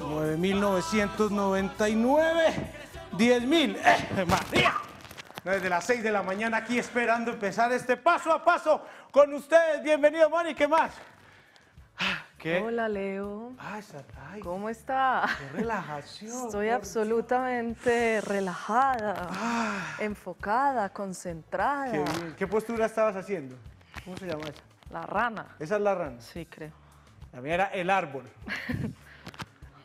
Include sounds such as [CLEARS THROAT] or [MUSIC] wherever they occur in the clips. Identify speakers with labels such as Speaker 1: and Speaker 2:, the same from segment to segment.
Speaker 1: 9.999. 10.000. Eh, María! Desde las 6 de la mañana aquí esperando empezar este paso a paso con ustedes. Bienvenido, Mari. ¿Qué más? Ah, ¿Qué? Hola,
Speaker 2: Leo. Ah,
Speaker 1: ¿Cómo está? Qué relajación. Estoy absolutamente
Speaker 2: relajada, ah. enfocada, concentrada. Qué,
Speaker 1: ¿Qué postura estabas haciendo? ¿Cómo se llama esa? La rana. ¿Esa es la rana? Sí, creo. La era el árbol. [LAUGHS]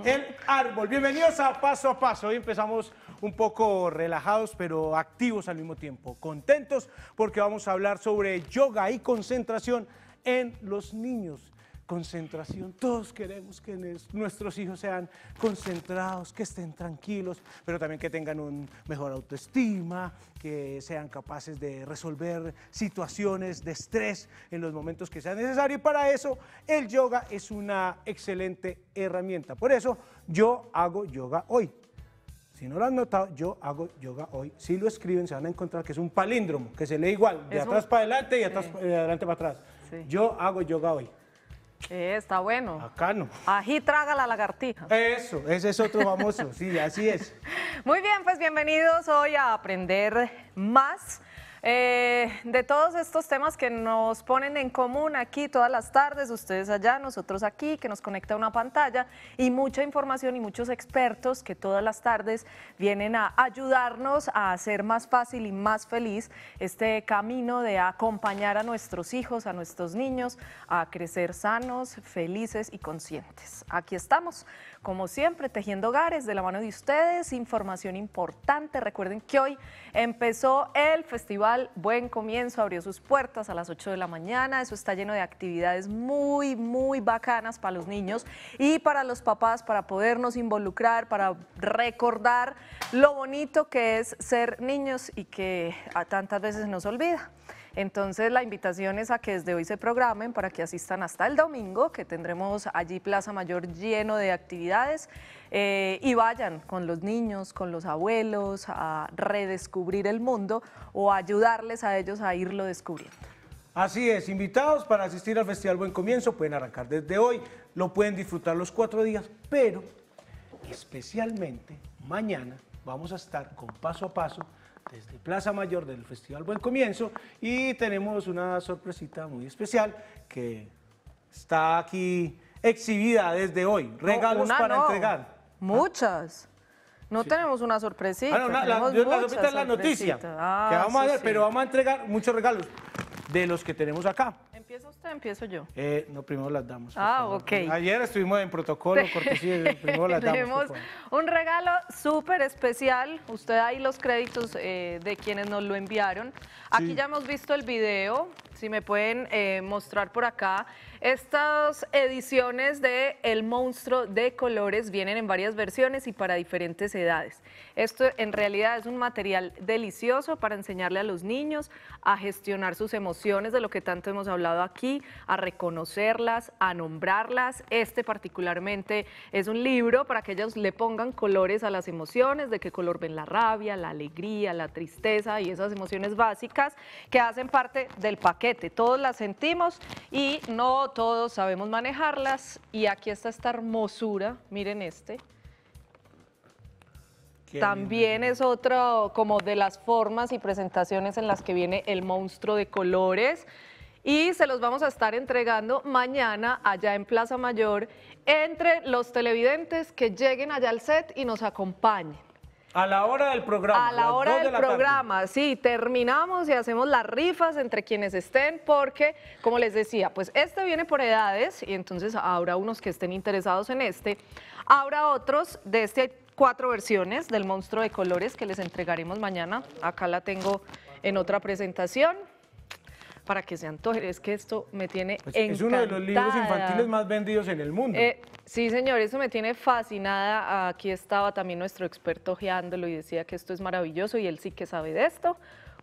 Speaker 1: El árbol. Bienvenidos a Paso a Paso. Hoy empezamos un poco relajados, pero activos al mismo tiempo. Contentos porque vamos a hablar sobre yoga y concentración en los niños concentración. Todos queremos que nuestros hijos sean concentrados, que estén tranquilos, pero también que tengan un mejor autoestima, que sean capaces de resolver situaciones de estrés en los momentos que sea necesario. Y para eso el yoga es una excelente herramienta. Por eso yo hago yoga hoy. Si no lo han notado, yo hago yoga hoy. Si lo escriben, se van a encontrar que es un palíndromo, que se lee igual, de atrás para adelante y de adelante para atrás. Yo hago yoga hoy.
Speaker 2: Eh, está bueno. Acá no. Ají traga la lagartija. Eso,
Speaker 1: ese es otro famoso, sí, así es.
Speaker 2: [LAUGHS] Muy bien, pues bienvenidos hoy a Aprender Más eh, de todos estos temas que nos ponen en común aquí todas las tardes, ustedes allá, nosotros aquí, que nos conecta una pantalla y mucha información y muchos expertos que todas las tardes vienen a ayudarnos a hacer más fácil y más feliz este camino de acompañar a nuestros hijos, a nuestros niños, a crecer sanos, felices y conscientes. Aquí estamos como siempre, tejiendo hogares de la mano de ustedes, información importante. Recuerden que hoy empezó el festival Buen Comienzo, abrió sus puertas a las 8 de la mañana. Eso está lleno de actividades muy, muy bacanas para los niños y para los papás, para podernos involucrar, para recordar lo bonito que es ser niños y que a tantas veces nos olvida. Entonces la invitación es a que desde hoy se programen para que asistan hasta el domingo, que tendremos allí Plaza Mayor lleno de actividades eh, y vayan con los niños, con los abuelos a redescubrir el mundo o ayudarles a ellos a irlo descubriendo.
Speaker 1: Así es, invitados para asistir al Festival Buen Comienzo pueden arrancar desde hoy, lo pueden disfrutar los cuatro días, pero especialmente mañana vamos a estar con paso a paso desde Plaza Mayor del Festival Buen Comienzo y tenemos una sorpresita muy especial que está aquí exhibida desde hoy. Regalos para entregar.
Speaker 2: Muchas. No tenemos una sorpresita. Ah, la, la, es la noticia. Ah, que vamos a ver, pero
Speaker 1: vamos a entregar muchos regalos de los que tenemos acá.
Speaker 2: ¿Empieza usted empiezo yo?
Speaker 1: Eh, no, primero las damos. Ah, ok. Ayer estuvimos en protocolo, [LAUGHS] cortesía, primero las damos. Tenemos
Speaker 2: un regalo súper especial. Usted ahí los créditos eh, de quienes nos lo enviaron. Aquí ya hemos visto el video. Si me pueden eh, mostrar por acá. Estas ediciones de El Monstruo de Colores vienen en varias versiones y para diferentes edades. Esto en realidad es un material delicioso para enseñarle a los niños a gestionar sus emociones, de lo que tanto hemos hablado aquí, a reconocerlas, a nombrarlas. Este particularmente es un libro para que ellos le pongan colores a las emociones, de qué color ven la rabia, la alegría, la tristeza y esas emociones básicas que hacen parte del paquete. Todos las sentimos y no todos sabemos manejarlas y aquí está esta hermosura, miren este. También es otro como de las formas y presentaciones en las que viene el monstruo de colores y se los vamos a estar entregando mañana allá en Plaza Mayor entre los televidentes que lleguen allá al set y nos acompañen.
Speaker 1: A la hora del programa. A la hora del programa,
Speaker 2: sí, terminamos y hacemos las rifas entre quienes estén, porque, como les decía, pues este viene por edades y entonces habrá unos que estén interesados en este, habrá otros de este hay cuatro versiones del monstruo de colores que les entregaremos mañana. Acá la tengo en otra presentación para que se antoje. Es que esto me tiene encantada. Pues es uno de los libros infantiles más
Speaker 1: vendidos en el mundo. Eh,
Speaker 2: sí, señor, eso me tiene fascinada. Aquí estaba también nuestro experto geándolo y decía que esto es maravilloso y él sí que sabe de esto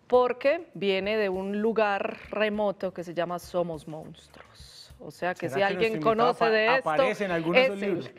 Speaker 2: porque viene de un lugar remoto que se llama Somos Monstruos. O sea que si alguien conoce de esto, aparecen en algunos libros.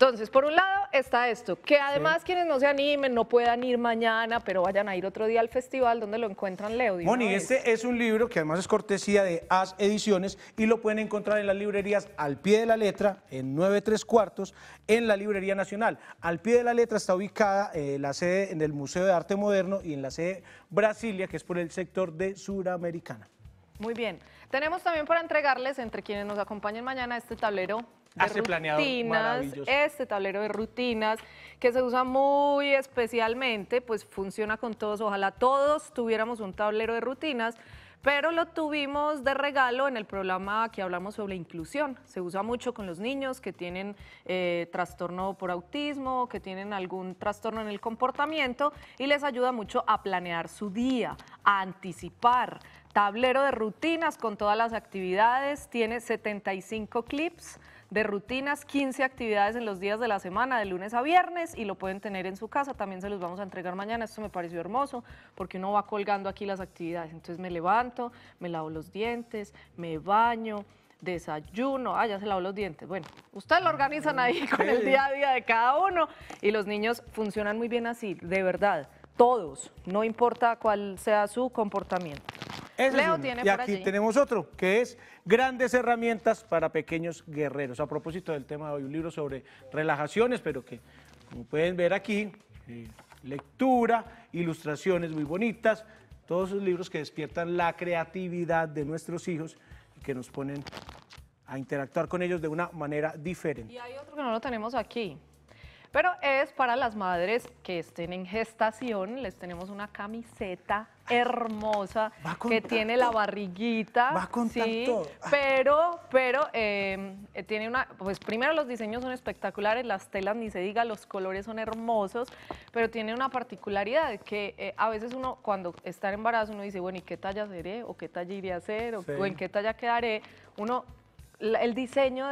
Speaker 2: Entonces, por un lado está esto, que además quienes no se animen, no puedan ir mañana, pero vayan a ir otro día al festival donde lo encuentran Leo. Moni, este
Speaker 1: es un libro que además es cortesía de As Ediciones y lo pueden encontrar en las librerías al pie de la letra, en 9 tres cuartos, en la Librería Nacional. Al pie de la letra está ubicada eh, la sede en el Museo de Arte Moderno y en la sede Brasilia, que es por el sector de Suramericana.
Speaker 2: Muy bien. Tenemos también para entregarles, entre quienes nos acompañen mañana, este tablero Hace este tablero de rutinas que se usa muy especialmente, pues funciona con todos, ojalá todos tuviéramos un tablero de rutinas, pero lo tuvimos de regalo en el programa que hablamos sobre inclusión. Se usa mucho con los niños que tienen eh, trastorno por autismo, que tienen algún trastorno en el comportamiento y les ayuda mucho a planear su día, a anticipar. Tablero de rutinas con todas las actividades, tiene 75 clips de rutinas, 15 actividades en los días de la semana, de lunes a viernes, y lo pueden tener en su casa. También se los vamos a entregar mañana. Esto me pareció hermoso porque uno va colgando aquí las actividades. Entonces me levanto, me lavo los dientes, me baño desayuno, ah, ya se lavó los dientes. Bueno, ustedes lo ah, organizan ahí [LAUGHS] con el día a día de cada uno y los niños funcionan muy bien así, de verdad, todos, no importa cuál sea su comportamiento y aquí
Speaker 1: tenemos otro, que es Grandes herramientas para pequeños guerreros. A propósito del tema de hoy, un libro sobre relajaciones, pero que, como pueden ver aquí, eh, lectura, ilustraciones muy bonitas, todos esos libros que despiertan la creatividad de nuestros hijos y que nos ponen a interactuar con ellos de una manera diferente. Y
Speaker 2: hay otro que no lo tenemos aquí, pero es para las madres que estén en gestación. Les tenemos una camiseta hermosa que tiene la barriguita. Va con sí, Pero, pero em, eh, tiene una. Pues primero los diseños son espectaculares, las telas ni se diga, los colores son hermosos, pero tiene una particularidad que eh, a veces uno cuando está embarazado uno dice, bueno, ¿y qué talla seré? ¿O qué talla iré a hacer? ¿O en qué talla quedaré? Uno el diseño,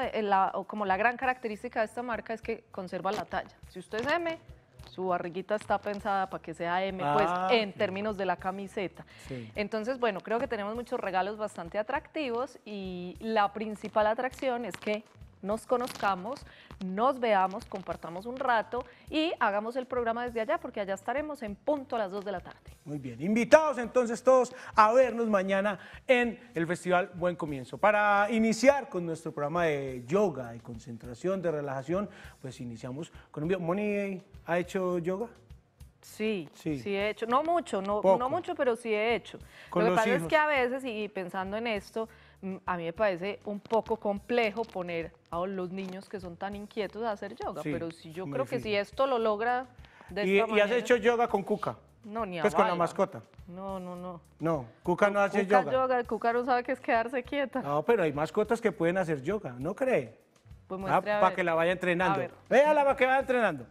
Speaker 2: o como la gran característica de esta marca es que conserva la talla. Si usted es M, su barriguita está pensada para que sea M, pues ah, en términos de la camiseta. Entonces, bueno, creo que tenemos muchos regalos bastante atractivos y la principal atracción es que nos conozcamos, nos veamos, compartamos un rato y hagamos el programa desde allá porque allá estaremos en punto a las 2 de la tarde.
Speaker 1: Muy bien, invitados entonces todos a vernos mañana en el Festival Buen Comienzo. Para iniciar con nuestro programa de yoga, de concentración, de relajación, pues iniciamos con un video. ¿Moni ha hecho yoga? Sí, sí, sí,
Speaker 2: he hecho, no mucho, no, no mucho, pero sí he hecho. Lo que pasa es que a veces, y pensando en esto, Mm, a mí me parece un poco complejo poner a los niños que son tan inquietos a hacer yoga, pero si yo creo que si esto lo logra de ¿Y, has hecho
Speaker 1: yoga con Cuca?
Speaker 2: No, ni a Pues con la mascota. No, no, no.
Speaker 1: No, Cuca no hace yoga.
Speaker 2: yoga. Cuca no sabe que es quedarse quieta.
Speaker 1: No, pero hay mascotas que pueden hacer yoga, ¿no cree?
Speaker 2: Pues ah, para que
Speaker 1: la vaya entrenando. Véala para que vaya entrenando.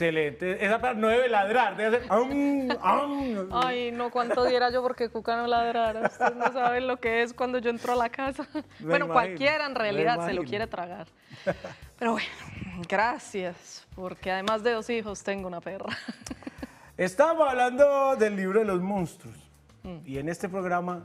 Speaker 1: Excelente. Esa perra no debe ladrar, debe hacer... Ay,
Speaker 2: no, cuánto diera yo porque Cuca no ladrara. Ustedes no saben lo que es cuando yo entro a la casa. bueno, cualquiera en realidad se lo quiere tragar. Pero bueno, gracias, porque además de dos hijos tengo una perra.
Speaker 1: Estamos hablando del libro de los monstruos. Mm. Y en este programa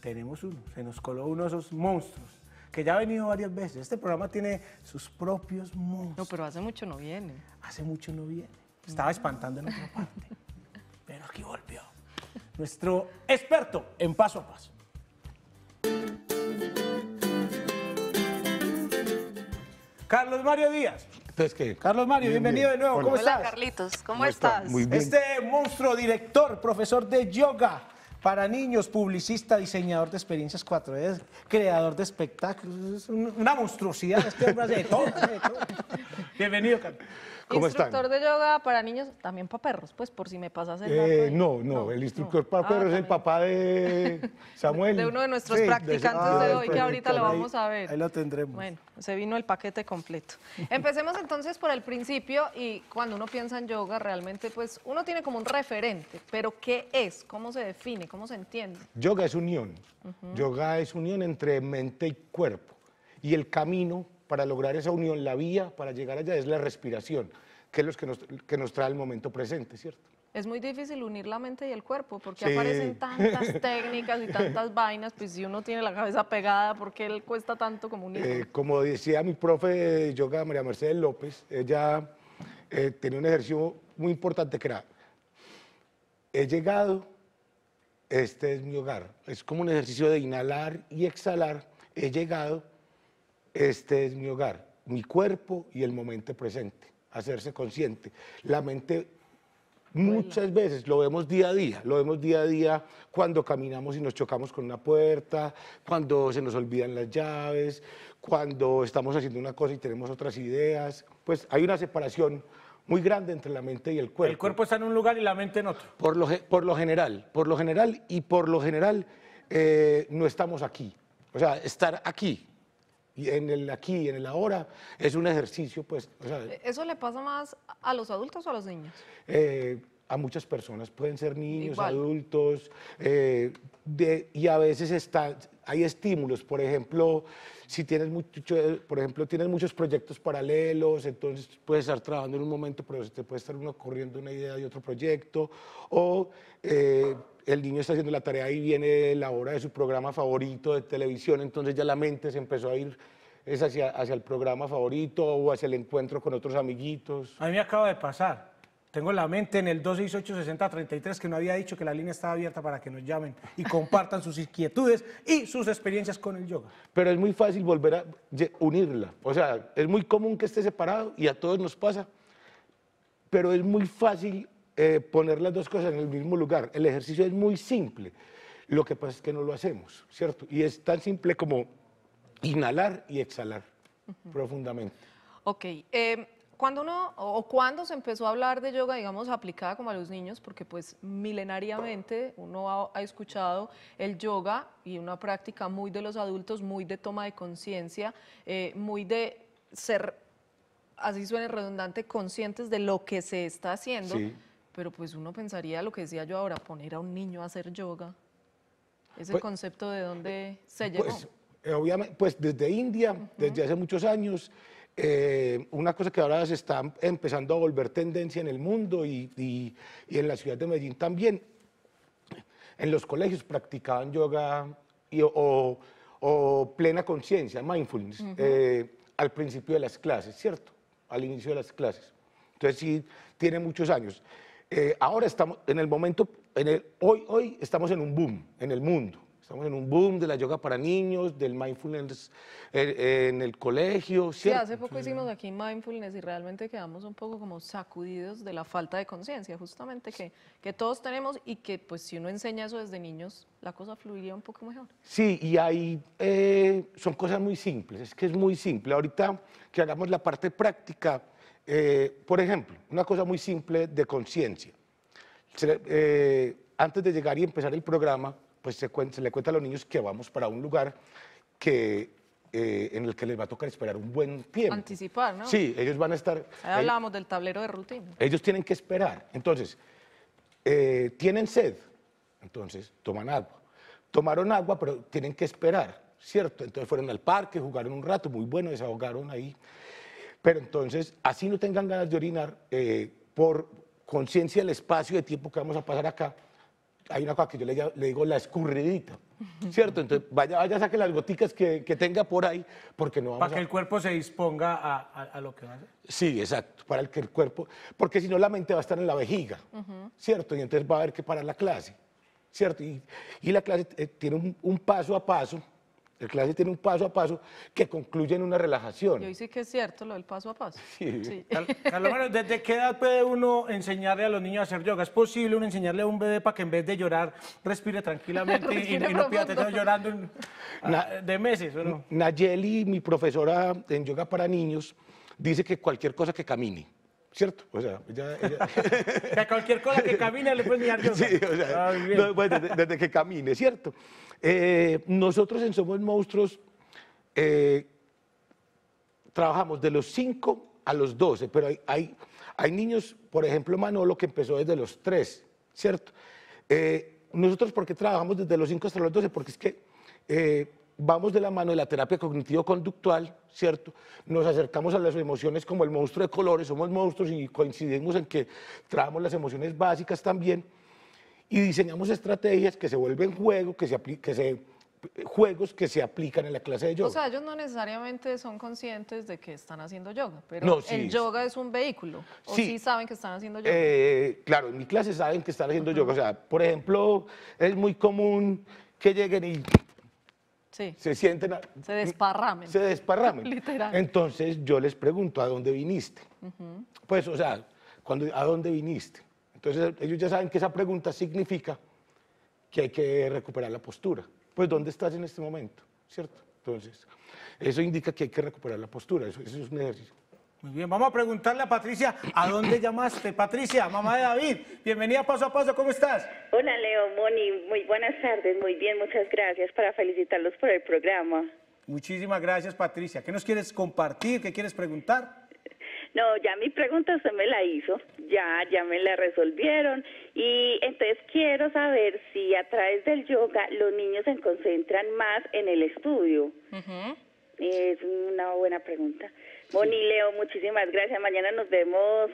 Speaker 1: tenemos uno, se nos coló uno de esos monstruos que ya ha venido varias veces. Este programa tiene sus propios monstruos. No, pero hace mucho no viene. Hace mucho no viene. Estaba espantando en otra parte. [LAUGHS] pero aquí volvió. Nuestro experto en paso a paso. Carlos Mario Díaz. Entonces, ¿qué? Carlos Mario, bienvenido de nuevo. Hola. ¿Cómo
Speaker 2: Carlitos, ¿cómo,
Speaker 1: estás? Muy bien. Este monstruo director, profesor de yoga, para niños, publicista, diseñador de experiencias 4D, creador de espectáculos. Es una monstruosidad, este hombre de Bienvenido, instructor
Speaker 2: de yoga para niños, también para perros, pues por si me pasa el ser eh,
Speaker 3: no, no, el instructor para ah, perros es el papá de [LAUGHS] Samuel. De uno de nuestros practicantes de, hoy, que ah, ahorita lo vamos a ver. Ahí lo tendremos. Bueno,
Speaker 2: se vino el paquete completo. [LAUGHS] Empecemos entonces por el principio y cuando uno piensa en yoga, realmente pues uno tiene como un referente, pero ¿qué es? ¿Cómo se define? ¿Cómo se entiende?
Speaker 3: Yoga es unión. Yoga es unión entre mente y cuerpo. Y el camino para lograr esa unión, la vía para llegar allá es la respiración, que es lo que nos, trae el momento presente, ¿cierto?
Speaker 2: Es muy difícil unir la mente y el cuerpo porque aparecen tantas [LAUGHS] técnicas y tantas vainas, pues si uno tiene la cabeza pegada, ¿por qué él cuesta tanto como unir? Eh,
Speaker 3: como decía mi profe de yoga, María Mercedes López, ella eh, tenía un ejercicio muy importante que era, he llegado, este es mi hogar. Es como un ejercicio de inhalar y exhalar, he llegado, este es mi hogar, mi cuerpo y el momento presente, hacerse consciente. La mente Muchas veces lo vemos día a día, lo vemos día a día cuando caminamos y nos chocamos con una puerta, cuando se nos olvidan las llaves, cuando estamos haciendo una cosa y tenemos otras ideas. Pues hay una separación muy grande entre la mente y el cuerpo. El
Speaker 1: cuerpo está en un lugar y la mente en otro.
Speaker 3: Por lo, general, por lo general y por lo general eh, no estamos aquí. O sea, estar aquí, y en el aquí y en el ahora, es un ejercicio, pues.
Speaker 2: ¿Eso le pasa más a los adultos o a los niños?
Speaker 3: Eh, a muchas personas, pueden ser niños, adultos, eh, de, y a veces está, hay estímulos, por ejemplo, si tienes, mucho, por ejemplo, tienes muchos proyectos paralelos, entonces puedes estar trabajando en un momento, pero se te puede estar uno corriendo una idea de otro proyecto, o eh, el niño está haciendo la tarea y viene la hora de su programa favorito de televisión, entonces ya la mente se empezó a ir es hacia, hacia el programa favorito o hacia el encuentro con otros amiguitos.
Speaker 1: A mí me acaba de pasar tengo en la mente en el 268-6033 que no había dicho que la línea estaba abierta para que nos llamen y compartan sus inquietudes y sus experiencias con el yoga. Pero es muy fácil volver a unirla.
Speaker 3: O sea, es muy común que esté separado y a todos nos pasa. Pero es muy fácil eh, poner las dos cosas en el mismo lugar. El ejercicio es muy simple. Lo que pasa es que no lo hacemos, ¿cierto? Y es tan simple como inhalar y exhalar profundamente.
Speaker 2: Ok. Eh cuando uno o cuando se empezó a hablar de yoga, digamos, aplicada como a los niños, porque pues milenariamente uno ha, escuchado el yoga y una práctica muy de los adultos, muy de toma de conciencia, eh, muy de ser, así suena redundante, conscientes de lo que se está haciendo. Pero pues uno pensaría lo que decía yo ahora, poner a un niño a hacer yoga. ¿Ese pues, concepto de dónde se pues,
Speaker 3: eh, Obviamente, pues desde India, desde hace muchos años, eh, una cosa que ahora se está empezando a volver tendencia en el mundo y, en la ciudad de Medellín también. En los colegios practicaban yoga o, plena conciencia, mindfulness, eh, al principio de las clases, ¿cierto? Al inicio de las clases. Entonces sí, tiene muchos años. Eh, ahora estamos en el momento, en el, hoy, hoy estamos en un boom en el mundo Estamos en un boom de la yoga para niños, del mindfulness eh, eh, en el colegio.
Speaker 1: Sí, hace poco hicimos
Speaker 2: aquí mindfulness y realmente quedamos un poco como sacudidos de la falta de conciencia, justamente que, que todos tenemos y que pues si uno enseña eso desde niños, la cosa fluiría un poco mejor.
Speaker 3: Sí, y ahí eh, son cosas muy simples, es que es muy simple. Ahorita que hagamos la parte práctica, por ejemplo, una cosa muy simple de conciencia. antes de llegar y empezar el programa, pues se, le cuenta a los niños que vamos para un lugar que, eh, en el que les va a tocar esperar un buen tiempo.
Speaker 2: Anticipar, ¿no? Sí,
Speaker 3: ellos van a estar... Ahí hablábamos
Speaker 2: del tablero de rutina.
Speaker 3: Ellos tienen que esperar. Entonces, eh, tienen sed, entonces toman agua. Tomaron agua, pero tienen que esperar, ¿cierto? Entonces fueron al parque, jugaron un rato, muy bueno, desahogaron ahí. Pero entonces, así no tengan ganas de orinar, eh, por conciencia del espacio de tiempo que vamos a pasar acá, hay una cosa que yo le, digo la escurridita. ¿Cierto? Entonces, vaya, vaya, saque las goticas que, tenga por ahí, porque no vamos Para que
Speaker 1: el cuerpo se disponga a, lo que va a hacer.
Speaker 3: Sí, exacto, para el que el cuerpo... Porque si no, la mente va a estar en la vejiga, ¿cierto? Y entonces va a haber que parar la clase, ¿cierto? Y, la clase eh, tiene un, paso a paso el clase tiene un paso a paso que concluye en una relajación.
Speaker 2: Yo sí que es cierto lo del paso a paso.
Speaker 1: Sí. [LAUGHS] lo ¿desde qué edad puede uno enseñarle a los niños a hacer yoga? ¿Es posible uno enseñarle a un bebé para que en vez de llorar respire tranquilamente y, no pida llorando [LAUGHS] ah, de meses?
Speaker 3: Nayeli, mi profesora en yoga para niños, dice que cualquier cosa que camine. ¿Cierto? O sea,
Speaker 1: ya,
Speaker 3: [LAUGHS] cualquier cosa que
Speaker 1: camine le puedes mirar yo. Sí, o sea,
Speaker 3: desde, ah, que camine, ¿cierto? Eh, nosotros en Somos Monstruos eh, trabajamos de los 5 a los 12, pero hay, hay, niños, por ejemplo, Manolo, que empezó desde los 3, ¿cierto? Eh, nosotros, ¿por qué trabajamos desde los 5 hasta los 12? Porque es que vamos de la mano de la terapia cognitivo-conductual, ¿cierto? Nos acercamos a las emociones como el monstruo de colores, somos monstruos y coincidimos en que trabajamos las emociones básicas también y diseñamos estrategias que se vuelven juego, que se, juegos que se aplican en la clase de yoga. O sea,
Speaker 2: ellos no necesariamente son conscientes de que están haciendo yoga, pero el yoga es un vehículo. ¿O sí, saben que están haciendo yoga?
Speaker 3: Eh, claro, en mi clase saben que están haciendo yoga. O sea, por ejemplo, es muy común que lleguen y se sienten... se
Speaker 2: desparramen. Se
Speaker 3: desparramen. [LAUGHS] Literal. Entonces yo les pregunto, ¿a dónde viniste? Pues, o sea, cuando, ¿a dónde viniste? Entonces ellos ya saben que esa pregunta significa que hay que recuperar la postura. Pues, ¿dónde estás en este momento? ¿Cierto? Entonces, eso indica que hay que recuperar la postura,
Speaker 1: eso es un ejercicio. Muy bien, vamos a preguntarle a Patricia a dónde [COUGHS] llamaste. Patricia, mamá de David, bienvenida paso a paso, ¿cómo estás?
Speaker 4: Hola Leo, Moni, muy buenas tardes, muy bien, muchas
Speaker 2: gracias para felicitarlos por el programa.
Speaker 1: Muchísimas gracias Patricia. ¿Qué nos quieres compartir? ¿Qué quieres preguntar?
Speaker 2: No, ya mi pregunta se me la hizo, ya, ya me la resolvieron y entonces quiero saber si a través del yoga los niños se concentran más en el estudio. Es una buena pregunta. Moni Leo, muchísimas gracias. Mañana nos vemos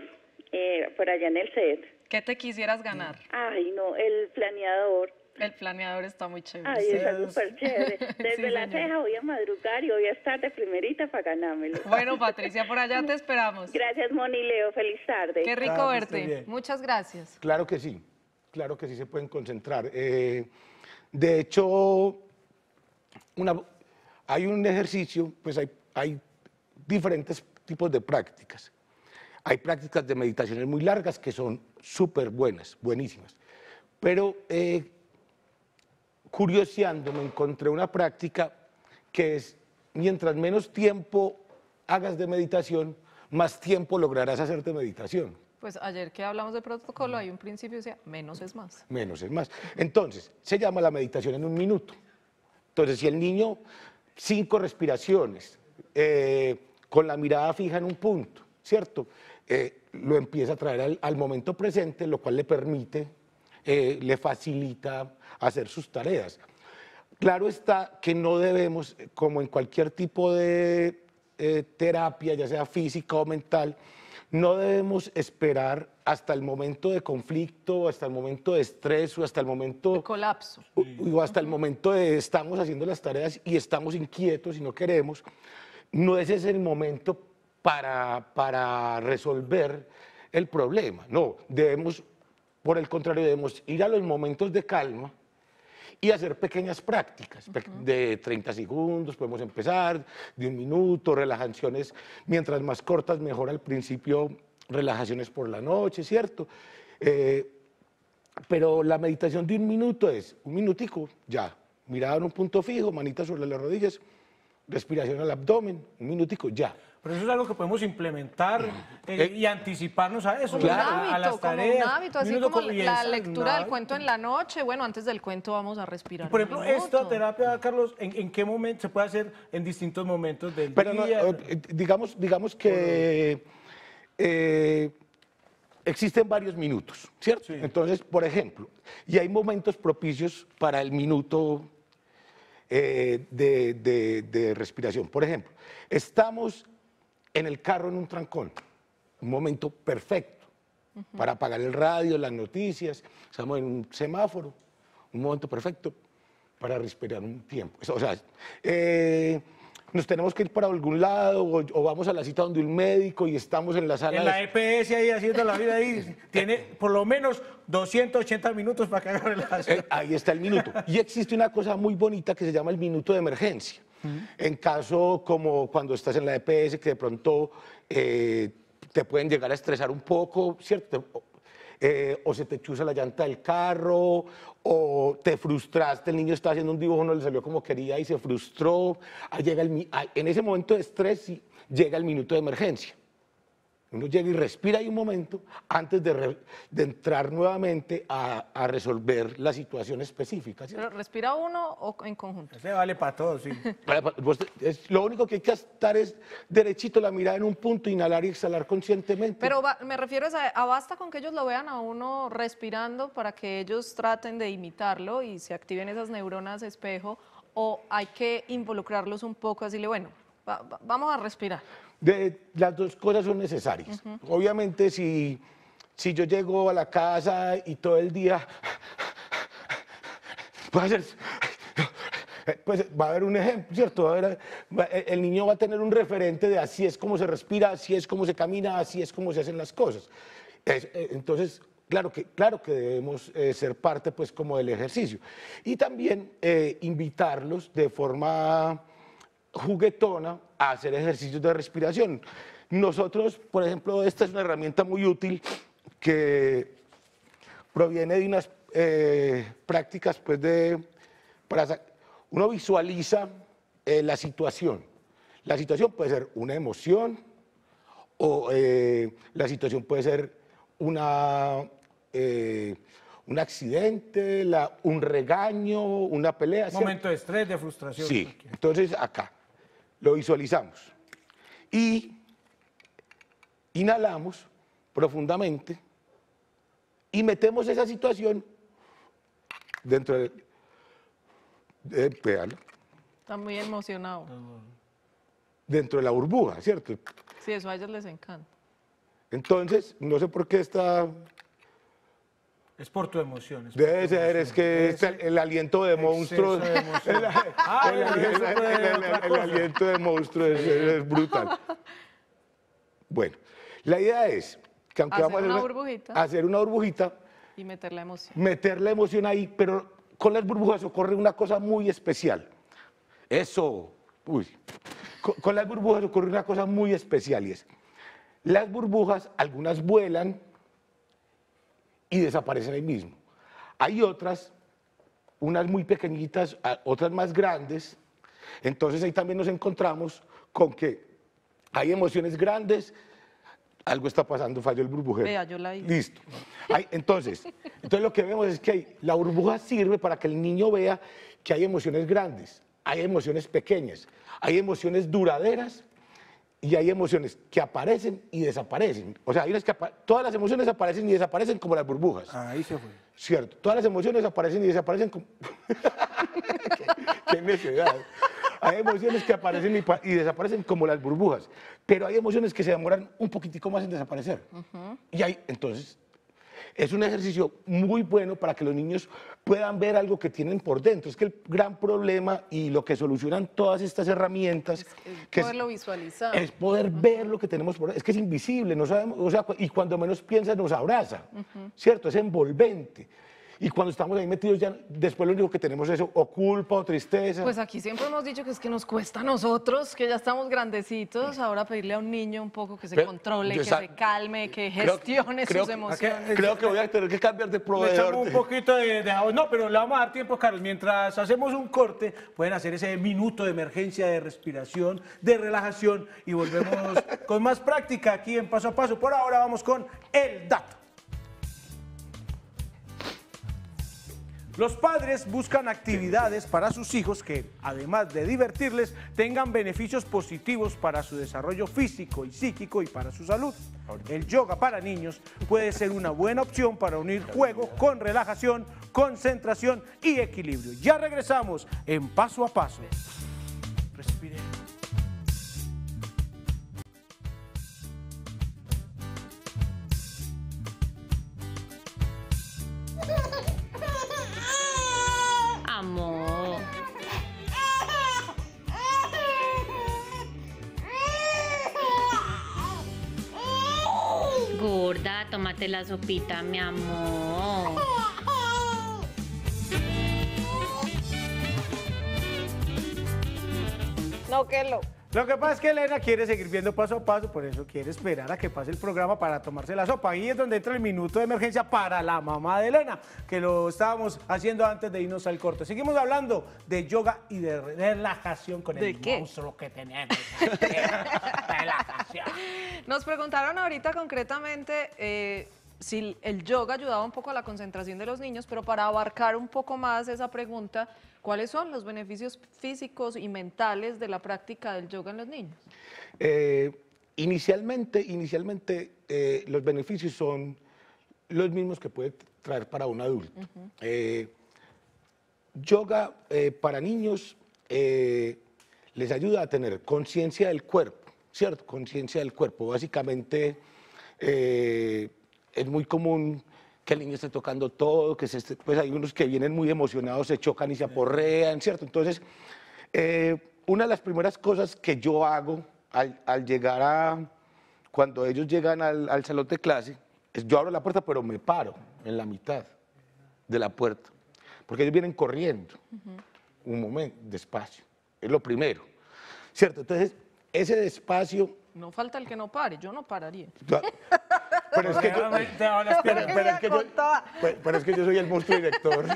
Speaker 2: eh, por allá en el set. ¿Qué te quisieras ganar? Ay, no, el planeador. El planeador está muy chévere. Ay, está súper chévere. [LAUGHS] Desde la ceja voy a madrugar y voy a estar de primerita para ganármelo. Bueno, [LAUGHS] Patricia, por allá te esperamos. Gracias, Moni Leo. Feliz tarde. Qué rico verte. Muchas gracias.
Speaker 3: Claro que sí. Claro que sí se pueden concentrar. Eh, de hecho, una, hay un ejercicio, pues hay, hay diferentes tipos de prácticas. Hay prácticas de meditaciones muy largas que son súper buenas, buenísimas. Pero eh, curioseando me encontré una práctica que es, mientras menos tiempo hagas de meditación, más tiempo lograrás hacerte meditación.
Speaker 2: Pues ayer que hablamos de protocolo hay un principio, que sea, menos es más.
Speaker 3: Menos es más. Entonces, se llama la meditación en un minuto. Entonces, si el niño, cinco respiraciones, eh, con la mirada fija en un punto, ¿cierto? Eh, lo empieza a traer al, momento presente, lo cual le permite, eh, le facilita hacer sus tareas. Claro está que no debemos, eh, como en cualquier tipo de terapia, ya sea física o mental, no debemos esperar hasta el momento de conflicto, hasta el momento de estrés o hasta el momento... De colapso. O, o hasta el momento de estamos haciendo las tareas y estamos inquietos y no queremos, no ese es el momento para, para resolver el problema. No, debemos, por el contrario, debemos ir a los momentos de calma y hacer pequeñas prácticas de 30 segundos, podemos empezar, de un minuto, relajaciones, mientras más cortas mejor al principio, relajaciones por la noche, ¿cierto? Eh, pero la meditación de un minuto es un minutico, ya, mirada en un punto fijo, manita sobre las rodillas, respiración al abdomen, un minutico, ya.
Speaker 1: Pero eso es algo que podemos implementar mm. eh, eh, y anticiparnos a eso, hábito, a las tareas. un hábito, así como la lectura del
Speaker 2: cuento en la noche. Bueno, antes del cuento vamos a respirar. Por ejemplo, esta
Speaker 1: terapia, Carlos, ¿en, qué momento se puede hacer en distintos momentos del día? Eh,
Speaker 3: digamos, digamos que existen varios minutos, ¿cierto? Entonces, por ejemplo, y hay momentos propicios para el minuto eh, de, de, respiración. Por ejemplo, estamos en el carro en un trancón, un momento perfecto para apagar el radio, las noticias, estamos en un semáforo, un momento perfecto para respirar un tiempo. O sea, eh, nos tenemos que ir para algún lado o, vamos a la cita donde un médico y estamos en la sala. En la
Speaker 1: EPS ahí haciendo la vida ahí, [LAUGHS] tiene por lo menos 280 minutos para que la eh, Ahí está el minuto. Y existe una cosa
Speaker 3: muy bonita que se llama el minuto de emergencia. En caso como cuando estás en la EPS que de pronto... Eh, te pueden llegar a estresar un poco, ¿cierto? Eh, eh, o se te chusa la llanta del carro, o te frustraste, el niño está haciendo un dibujo, no le salió como quería y se frustró. llega en ese momento de estrés llega el minuto de emergencia. Uno llega y respira ahí un momento antes de, entrar nuevamente a, resolver la situación específica.
Speaker 2: respira uno o en conjunto?
Speaker 3: Se vale para todos, sí. [LAUGHS] lo único que hay que estar es derechito la mirada en un punto, inhalar y exhalar conscientemente.
Speaker 2: Pero me refiero a, basta con que ellos lo vean a uno respirando para que ellos traten de imitarlo y se activen esas neuronas espejo o hay que involucrarlos un poco, así bueno, vamos a respirar
Speaker 3: las dos cosas son necesarias. Obviamente, si, si yo llego a la casa y todo el día pues va a haber un ejemplo, ¿cierto? E, el niño va a tener un referente de así es como se respira, así es como se camina, así es como se hacen las cosas. E, entonces, claro que, claro que debemos eh, ser parte, pues, como del ejercicio. Y también eh, invitarlos de forma juguetona a hacer ejercicios de respiración. Nosotros, por ejemplo, esta es una herramienta muy útil que proviene de unas eh, prácticas, pues, de... Para, uno visualiza eh, la situación. La situación puede ser una emoción o eh, la situación puede ser una, un accidente, un regaño, una pelea. Un momento
Speaker 1: de estrés, de frustración. Sí,
Speaker 3: entonces acá lo visualizamos. Y inhalamos profundamente y metemos esa situación dentro del,
Speaker 2: Está muy emocionado.
Speaker 3: Dentro de la burbuja, ¿cierto?
Speaker 2: Sí, eso a ellos les encanta.
Speaker 3: Entonces, no sé por qué está
Speaker 1: es por tu emoción. Es
Speaker 3: Debe ser, es que el, aliento de monstruos. [LAUGHS] el, aliento de monstruo es, brutal. Bueno, la idea es que aunque hacer vamos a hacer una, burbujita. Hacer una burbujita.
Speaker 2: Y meter la emoción.
Speaker 3: Meter la emoción ahí, pero con las burbujas ocurre una cosa muy especial. Eso, uy. Con, con las burbujas ocurre una cosa muy especial y es, las burbujas, algunas vuelan, y desaparecen ahí mismo. Hay otras, unas muy pequeñitas, otras más grandes, entonces ahí también nos encontramos con que hay emociones grandes, algo está pasando, falló el burbujero. Vea,
Speaker 2: yo la vi. Listo.
Speaker 3: entonces, entonces lo que vemos es que la burbuja sirve para que el niño vea que hay emociones grandes, hay emociones pequeñas, hay emociones duraderas y hay emociones que aparecen y desaparecen. O sea, todas las emociones aparecen y desaparecen como las burbujas. Ahí se fue. Cierto, todas las emociones aparecen y desaparecen como... [LAUGHS] qué, Hay emociones que aparecen y, desaparecen como las burbujas, pero hay emociones que se demoran un poquitico más en desaparecer. Y hay, entonces, es un ejercicio muy bueno para que los niños puedan ver algo que tienen por dentro. Es que el gran problema y lo que solucionan todas estas herramientas... Es, poderlo
Speaker 2: visualizar. Es
Speaker 3: poder ver lo que tenemos por dentro. Es que es invisible, no sabemos, o sea, y cuando menos piensas nos abraza, ¿cierto? Es envolvente. Y cuando estamos ahí metidos, ya después lo único que tenemos es eso, o culpa o tristeza. Pues
Speaker 2: aquí siempre hemos dicho que es que nos cuesta a nosotros, que ya estamos grandecitos, ahora pedirle a un niño un poco que se controle, que se calme, que gestione sus emociones. Creo
Speaker 1: que voy a tener que cambiar de proveedor. Le un poquito de, de, No, pero le vamos a dar tiempo, Carlos. Mientras hacemos un corte, pueden hacer ese minuto de emergencia, de respiración, de relajación y volvemos [LAUGHS] con más práctica aquí en Paso a Paso. Por ahora vamos con el dato. Los padres buscan actividades para sus hijos que, además de divertirles, tengan beneficios positivos para su desarrollo físico y psíquico y para su salud. El yoga para niños puede ser una buena opción para unir juego con relajación, concentración y equilibrio. Ya regresamos en Paso a Paso.
Speaker 4: tómate la sopita, mi
Speaker 1: amor. No, que lo. Lo que pasa es que Elena quiere seguir viendo paso a paso, por eso quiere esperar a que pase el programa para tomarse la sopa. Ahí es donde entra el minuto de emergencia para la mamá de Elena, que lo estábamos haciendo antes de irnos al corto. Seguimos hablando de yoga y de relajación con el monstruo que tenemos. [LAUGHS] relajación.
Speaker 2: Nos preguntaron ahorita concretamente... Eh, si el yoga ayudaba un poco a la concentración de los niños, pero para abarcar un poco más esa pregunta, ¿cuáles son los beneficios físicos y mentales de la práctica del yoga en los niños?
Speaker 3: Eh, inicialmente, inicialmente eh, los beneficios son los mismos que puede traer para un adulto. Eh, yoga para niños les ayuda a tener conciencia del cuerpo, ¿cierto? Conciencia del cuerpo. Básicamente es muy común que el niño esté tocando todo, que se pues hay unos que vienen muy emocionados, se chocan y se aporrean, ¿cierto? Entonces, eh, una de las primeras cosas que yo hago al, llegar a, cuando ellos llegan al, salón de clase, yo abro la puerta, pero me paro en la mitad de la puerta, porque ellos vienen corriendo, un momento, despacio, es lo primero, ¿cierto? Entonces, ese despacio... No
Speaker 2: falta el que no pare, yo no pararía.
Speaker 3: Pero es que yo, pues, pero es que yo soy el monstruo director.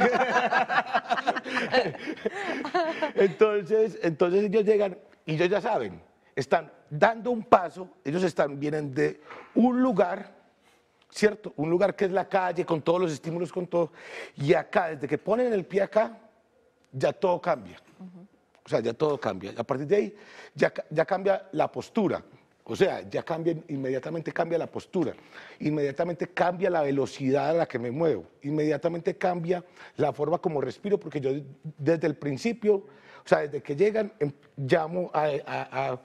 Speaker 4: [LAUGHS]
Speaker 3: entonces, entonces ellos llegan y ellos ya saben, están dando un paso, ellos están, vienen de un lugar, ¿cierto? Un lugar que es la calle, con todos los estímulos, con todo. Y acá, desde que ponen el pie acá, ya todo cambia. O sea, ya todo cambia. A partir de ahí, ya, ya cambia la postura o sea, ya cambia, inmediatamente cambia la postura, inmediatamente cambia la velocidad a la que me muevo, inmediatamente cambia la forma como respiro, porque yo desde el principio, o sea, desde que llegan, em, llamo a...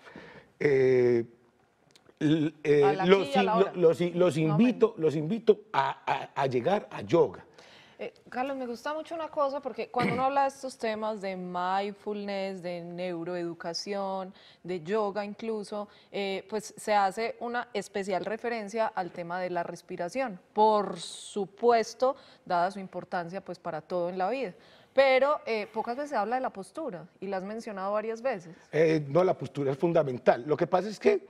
Speaker 3: los, invito, los invito a llegar a yoga.
Speaker 2: Eh, Carlos, me gusta mucho una cosa porque cuando uno habla de estos temas de mindfulness, de neuroeducación, de yoga incluso, eh, pues se hace una especial referencia al tema de la respiración, por supuesto, dada su importancia pues para todo en la vida. Pero eh, pocas veces se habla de la postura y la has mencionado varias veces.
Speaker 3: no, la postura es fundamental. Lo que pasa es que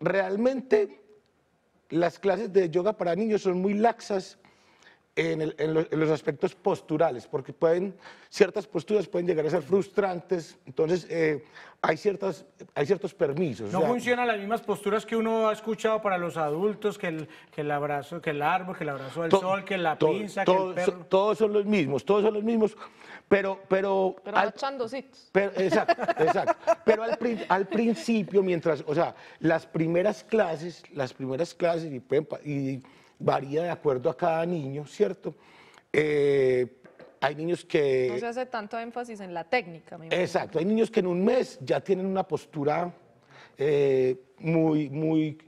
Speaker 3: realmente las clases de yoga para niños son muy laxas en, los aspectos posturales, porque pueden, ciertas posturas pueden llegar a ser frustrantes, entonces eh, hay, ciertas, hay ciertos permisos. No
Speaker 1: funcionan las mismas posturas que uno ha escuchado para los adultos, que el, que el abrazo, que el árbol, que el abrazo del sol, que la pinza, que el perro.
Speaker 3: todos son los mismos, todos son los mismos, pero... Pero, pero al,
Speaker 2: pero, Exacto,
Speaker 3: exacto. Pero al, al, principio, mientras, o sea, las primeras clases, las primeras clases, y, y varía de acuerdo a cada niño, ¿cierto? Eh, hay niños que... No se
Speaker 2: hace tanto énfasis en la técnica.
Speaker 3: exacto, hay niños que en un mes ya tienen una postura eh, muy, muy,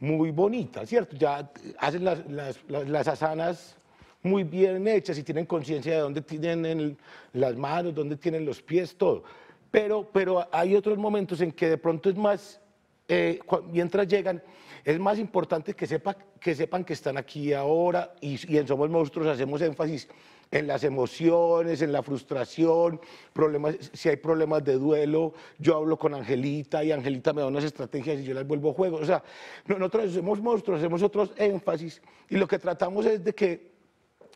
Speaker 3: muy bonita, ¿cierto? Ya hacen las, las, asanas muy bien hechas y tienen conciencia de dónde tienen las manos, dónde tienen los pies, todo. Pero, pero hay otros momentos en que de pronto es más, eh, mientras llegan, es más importante que, sepa, que sepan que están aquí ahora y, en Somos Monstruos hacemos énfasis en las emociones, en la frustración, problemas, si hay problemas de duelo, yo hablo con Angelita y Angelita me da unas estrategias y yo las vuelvo a juego. O sea, nosotros somos monstruos, hacemos otros énfasis y lo que tratamos es de que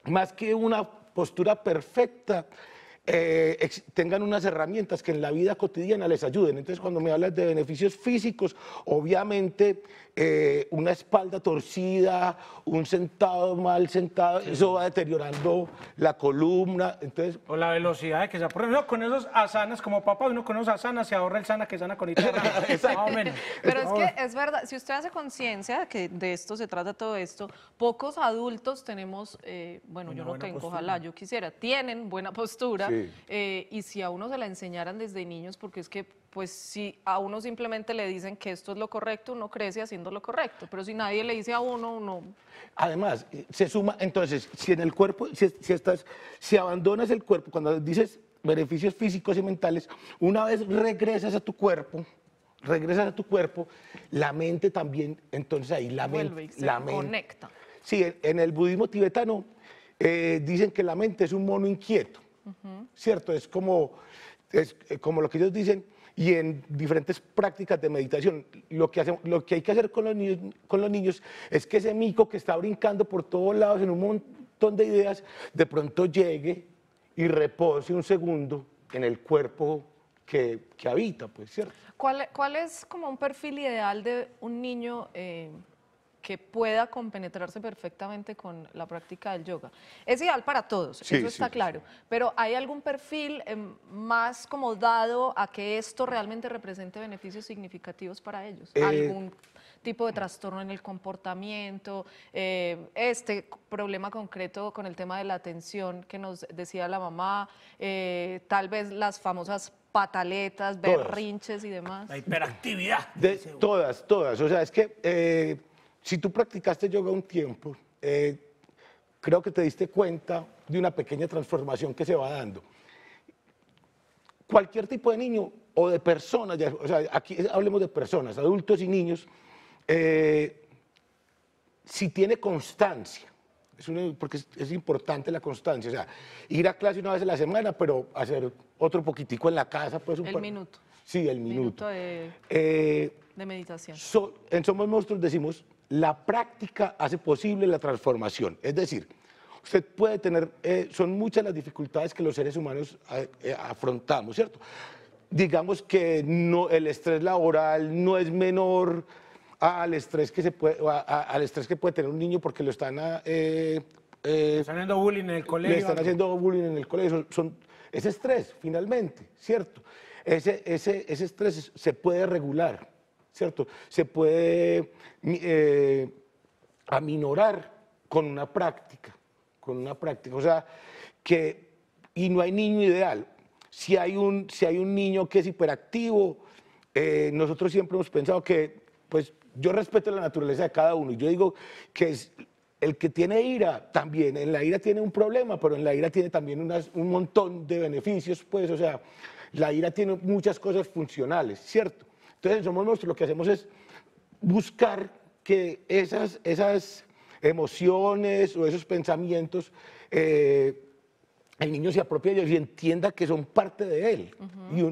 Speaker 3: más que una postura perfecta, eh, tengan unas herramientas que en la vida cotidiana les ayuden. Entonces, cuando me hablas de beneficios físicos, obviamente eh, una espalda torcida, un sentado mal sentado, eso va deteriorando la columna. Entonces...
Speaker 1: O la velocidad de que se aprueba. con esos asanas, como papá, uno con esos asanas se ahorra el sana que sana con [LAUGHS] ita. Pero es que
Speaker 2: es verdad, si usted hace conciencia de que de esto se trata todo esto, pocos adultos tenemos, eh, bueno, yo no tengo, ojalá yo quisiera, tienen buena postura eh, y si a uno se la enseñaran desde niños, porque es que pues si a uno simplemente le dicen que esto es lo correcto, uno crece haciendo lo correcto, pero si nadie le dice a uno, uno...
Speaker 3: Además, eh, se suma, entonces, si en el cuerpo, si, si estás, si abandonas el cuerpo, cuando dices beneficios físicos y mentales, una vez regresas a tu cuerpo, regresas a tu cuerpo, la mente también, entonces ahí la mente... La conecta. Sí, en, el budismo tibetano eh, dicen que la mente es un mono inquieto, ¿cierto? Es como, es eh, como lo que ellos dicen, y en diferentes prácticas de meditación. Lo que, lo que hay que hacer con los, niños, con los niños es que ese mico que está brincando por todos lados en un montón de ideas, de pronto llegue y repose un segundo en el cuerpo que, que habita, pues, ¿cierto?
Speaker 2: ¿Cuál, ¿Cuál, es como un perfil ideal de un niño? Eh que pueda compenetrarse perfectamente con la práctica del yoga. Es ideal para todos, eso está claro, pero ¿hay algún perfil eh, más como dado a que esto realmente represente beneficios significativos para ellos? Eh, ¿Algún tipo de trastorno en el comportamiento? Eh, este problema concreto con el tema de la atención que nos decía la mamá, tal vez las famosas pataletas, berrinches y demás.
Speaker 1: La hiperactividad.
Speaker 3: De, todas, todas. O sea, es que si tú practicaste yoga un tiempo, eh, creo que te diste cuenta de una pequeña transformación que se va dando. Cualquier tipo de niño o de persona, o sea, aquí hablemos de personas, adultos y niños, eh, si tiene constancia, porque es, importante la constancia, o sea, ir a clase una vez a la semana, pero hacer otro poquitico en la casa, pues un El minuto. Sí, el minuto. minuto de, eh,
Speaker 2: meditación.
Speaker 3: en Somos Monstruos decimos la práctica hace posible la transformación. Es decir, usted puede tener, eh, son muchas las dificultades que los seres humanos eh, eh, afrontamos, ¿cierto? Digamos que no, el estrés laboral no es menor al estrés que, se puede, al estrés que puede tener un niño porque lo están... Eh,
Speaker 1: haciendo bullying en el
Speaker 3: colegio. Le están haciendo bullying en el colegio. Son, es estrés, finalmente, ¿cierto? Ese, ese, ese estrés se puede regular ¿cierto? Se puede eh, aminorar con una práctica, con una práctica. O sea, que, y no hay niño ideal. Si hay un, si hay un niño que es hiperactivo, eh, nosotros siempre hemos pensado que, pues yo respeto la naturaleza de cada uno y yo digo que el que tiene ira también, en la ira tiene un problema, pero en la ira tiene también un montón de beneficios, pues, o sea, la ira tiene muchas cosas funcionales, ¿cierto? Entonces, somos lo que hacemos es buscar que esas, esas emociones o esos pensamientos, eh, el niño se apropie de ellos y entienda que son parte de él. y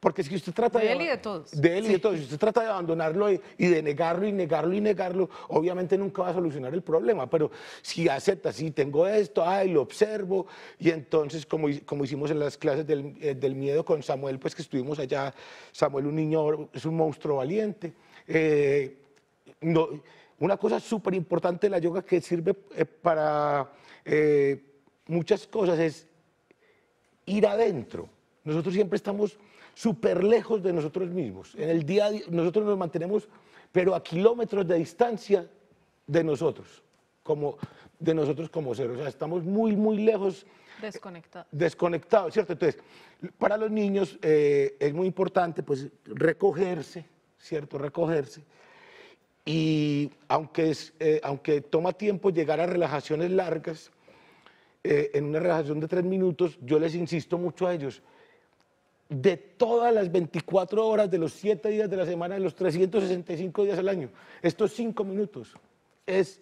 Speaker 3: porque si usted trata de... de él y de todos. De él y de todos. Si usted trata de abandonarlo y, de negarlo y negarlo y negarlo, obviamente nunca va a solucionar el problema. Pero si acepta, si tengo esto, ay, lo observo. Y entonces, como, como hicimos en las clases del, eh, del miedo con Samuel, pues que estuvimos allá, Samuel un niño, es un monstruo valiente. Eh, no, una cosa súper importante de la yoga que sirve eh, para muchas cosas es ir adentro. Nosotros siempre estamos súper lejos de nosotros mismos. En el día a día nosotros nos mantenemos, pero a kilómetros de distancia de nosotros, como, de nosotros como seres. O sea, estamos muy, muy lejos.
Speaker 2: Desconectados.
Speaker 3: Desconectados, ¿cierto? Entonces, para los niños eh, es muy importante pues recogerse, ¿cierto? Recogerse. Y aunque, es, eh, aunque toma tiempo llegar a relajaciones largas, eh, en una relajación de tres minutos, yo les insisto mucho a ellos, de todas las 24 horas, de los 7 días de la semana, de los 365 días al año. Estos 5 minutos es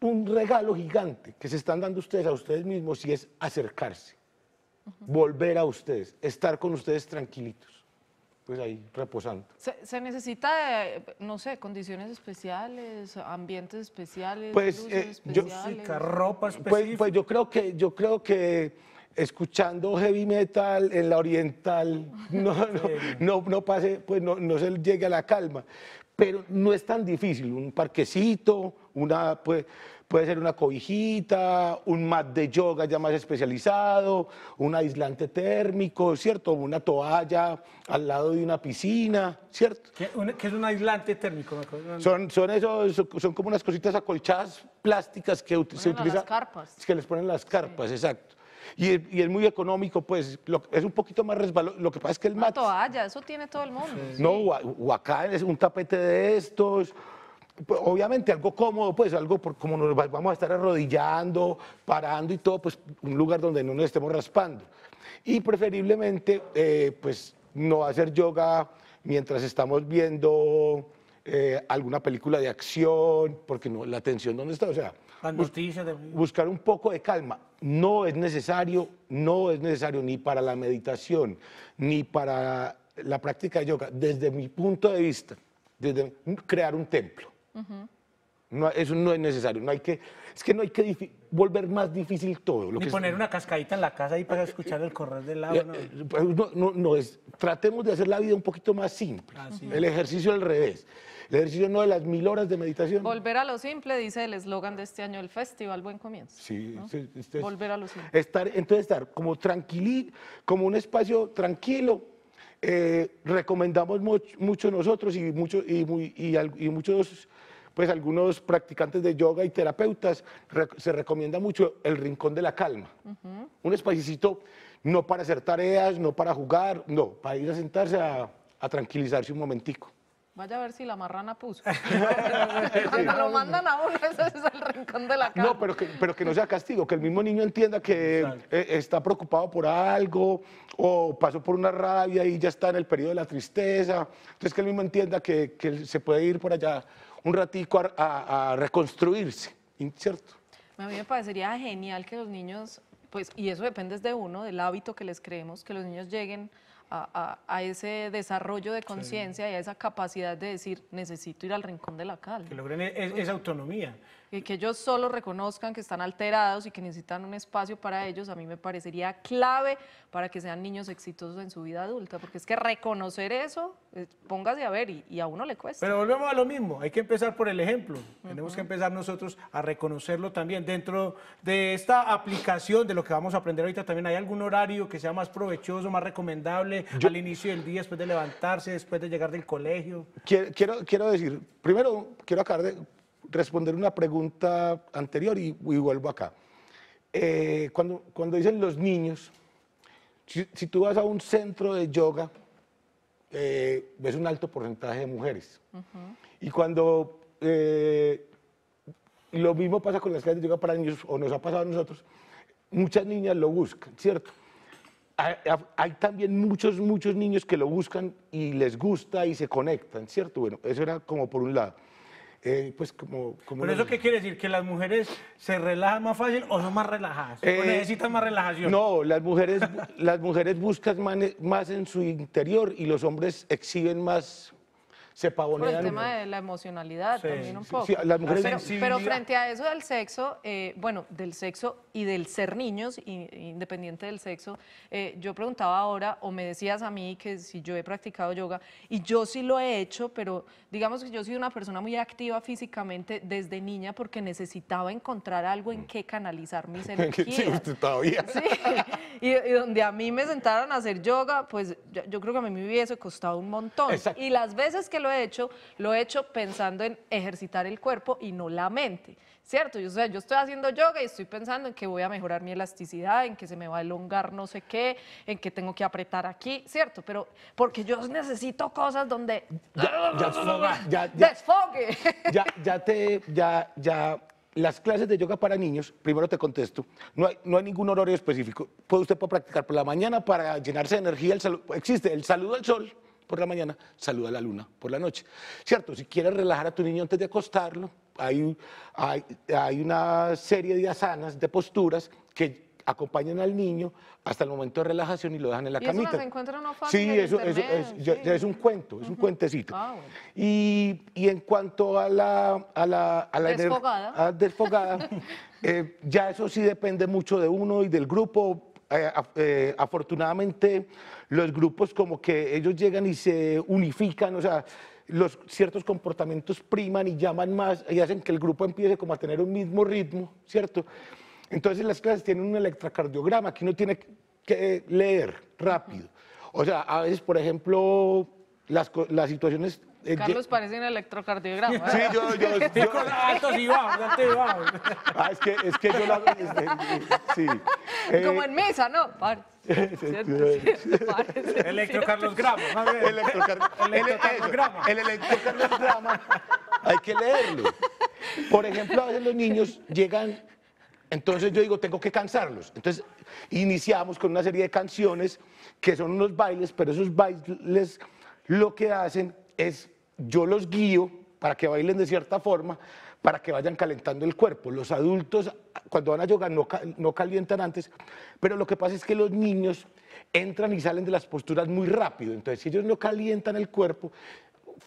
Speaker 3: un regalo gigante que se están dando ustedes a ustedes mismos y es acercarse, volver a ustedes, estar con ustedes tranquilitos, pues ahí reposando.
Speaker 2: ¿Se, necesita, eh, no sé, condiciones especiales, ambientes especiales? Pues luces eh,
Speaker 3: especiales? ropa especial. Pues, pues yo creo que... Yo creo que escuchando heavy metal en la oriental, [LAUGHS] no, no, pase, pues no, no se llegue a la calma. Pero no es tan difícil, un parquecito, una, pues, puede ser una cobijita, un mat de yoga ya más especializado, un aislante térmico, ¿cierto? Una toalla al lado de una piscina, ¿cierto? ¿Qué,
Speaker 1: es un aislante térmico?
Speaker 3: son, son, esos, son como unas cositas acolchadas plásticas que se utilizan... las carpas. Que les ponen las carpas, exacto y es, muy económico, pues es un poquito más resbaloso. Lo que pasa es que el Una
Speaker 2: toalla, eso tiene todo el mundo.
Speaker 3: No, acá es un tapete de estos pues, obviamente algo cómodo, pues algo por, como nos vamos a estar arrodillando, parando y todo, pues un lugar donde no nos estemos raspando. Y preferiblemente, eh, pues no hacer yoga mientras estamos viendo eh, alguna película de acción, porque no, la atención dónde está, o sea, buscar un poco de calma. No es necesario, no es necesario ni para la meditación, ni para la práctica de yoga, desde mi punto de vista, desde crear un templo. No, eso no es necesario. No hay que, es que no hay que volver más difícil todo. Lo Ni que poner
Speaker 1: una cascadita en la casa y
Speaker 3: para escuchar el correr
Speaker 1: del agua. Eh,
Speaker 3: pues, no, no, es, tratemos de hacer la vida un poquito más simple. Ah, el ejercicio al revés. El ejercicio no de las mil horas de meditación.
Speaker 2: Volver a lo simple, dice el eslogan de este año, el festival Buen Comienzo.
Speaker 3: Sí, este este volver a lo simple. Estar, entonces, estar como tranquilí, como un espacio tranquilo, eh, recomendamos mucho, mucho, nosotros y, mucho, y, muy, y, y, muchos pues algunos practicantes de yoga y terapeutas se recomienda mucho el rincón de la calma. Un espacito no para hacer tareas, no para jugar, no, para ir a sentarse a, tranquilizarse un momentico.
Speaker 2: Vaya a ver si la marrana puso. [LAUGHS] [LAUGHS] Cuando lo mandan a uno, ese es el rincón de la
Speaker 3: calma. No, pero que, pero que no sea castigo, que el mismo niño entienda que eh, está preocupado por algo o pasó por una rabia y ya está en el periodo de la tristeza. Entonces, que el mismo entienda que, que se puede ir por allá un ratico a, reconstruirse, ¿cierto?
Speaker 2: A mí me parecería genial que los niños, pues, y eso depende de uno, del hábito que les creemos, que los niños lleguen a, ese desarrollo de conciencia y a esa capacidad de decir, necesito ir al rincón de la calle. Que logren e, e, esa
Speaker 1: autonomía
Speaker 2: que ellos solo reconozcan que están alterados y que necesitan un espacio para ellos, a mí me parecería clave para que sean niños exitosos en su vida adulta, porque es que reconocer eso, eh, póngase a ver, y, a
Speaker 1: uno le cuesta. Pero volvemos a lo mismo, hay que empezar por el ejemplo, tenemos que empezar nosotros a reconocerlo también. Dentro de esta aplicación, de lo que vamos a aprender ahorita también, ¿hay algún horario que sea más provechoso, más recomendable al inicio del día, después de levantarse, después de llegar del colegio?
Speaker 3: Quiero, quiero, quiero decir, primero quiero acabar de responder una pregunta anterior y, vuelvo acá. Eh, cuando, dicen los niños, si, tú vas a un centro de yoga, eh, ves un alto porcentaje de mujeres. Y cuando eh, lo mismo pasa con las clases de yoga para niños, o nos ha pasado a nosotros, muchas niñas lo buscan, ¿cierto? hay, también muchos, muchos niños que lo buscan y les gusta y se conectan, ¿cierto? Bueno, eso era como por un lado eh, pues como... ¿Pero eso
Speaker 1: qué quiere decir? ¿Que las mujeres se relajan más fácil o son más relajadas? ¿O eh, necesitan más relajación? No,
Speaker 3: las mujeres, las mujeres buscan más en su interior y los hombres exhiben más se Por el tema de
Speaker 2: la emocionalidad también un poco. Sí, pero, frente a eso del sexo, eh, bueno, del sexo y del ser niños, independiente del sexo, eh, yo preguntaba ahora, o me decías a mí que si yo he practicado yoga, y yo sí lo he hecho, pero digamos que yo soy una persona muy activa físicamente desde niña porque necesitaba encontrar algo en mm. qué canalizar mis [LAUGHS] energías. [LAUGHS] Sí, usted
Speaker 3: todavía. Sí,
Speaker 2: y, donde a mí me sentaron a hacer yoga, pues yo, creo que a mí me hubiese costado un montón. Y las veces que lo lo he hecho, lo he hecho pensando en ejercitar el cuerpo y no la mente, ¿cierto? Yo, yo estoy haciendo yoga y estoy pensando en que voy a mejorar mi elasticidad, en que se me va a elongar no sé qué, en que tengo que apretar aquí, ¿cierto? Pero porque yo necesito cosas donde...
Speaker 3: Ya, ya, [LAUGHS] ya desfogue. Ya, ya te... Ya, ya las clases de yoga para niños, primero te contesto, no hay, no hay ningún horario específico. Puede usted practicar por la mañana para llenarse de energía. El existe el saludo al sol, por la mañana, saluda a la luna por la noche. ¿Cierto? Si quieres relajar a tu niño antes de acostarlo, hay, hay, hay una serie de asanas, de posturas que acompañan al niño hasta el momento de relajación y lo dejan en la ¿Y camita.
Speaker 2: Eso fácil sí, eso, eso es,
Speaker 3: es, un cuento, es un cuentecito. Ah, y, y, en cuanto a la, a la, a la desfogada, desfogada [LAUGHS] eh, ya eso sí depende mucho de uno y del grupo. Eh, eh, afortunadamente los grupos como que ellos llegan y se unifican, o sea, los ciertos comportamientos priman y llaman más y hacen que el grupo empiece como a tener un mismo ritmo, ¿cierto? Entonces las clases tienen un electrocardiograma que uno tiene que leer rápido. O sea, a veces, por ejemplo, las, las situaciones eh, Carlos
Speaker 2: parece un electrocardiograma. Sí, yo, yo, [LAUGHS] yo. Altos y Ah,
Speaker 3: es que, es que yo la. sí. Como eh,
Speaker 2: en mesa, ¿no?
Speaker 3: [LAUGHS] Electrocardiograma. E, electrocardiograma. El electrocardiograma hay que leerlo. Por ejemplo, a veces los niños llegan. Entonces yo digo, tengo que cansarlos. Entonces iniciamos con una serie de canciones que son unos bailes, pero esos bailes lo que hacen es, yo los guío para que bailen de cierta forma, para que vayan calentando el cuerpo. Los adultos cuando van a yoga no, calientan antes, pero lo que pasa es que los niños entran y salen de las posturas muy rápido, entonces si ellos no calientan el cuerpo,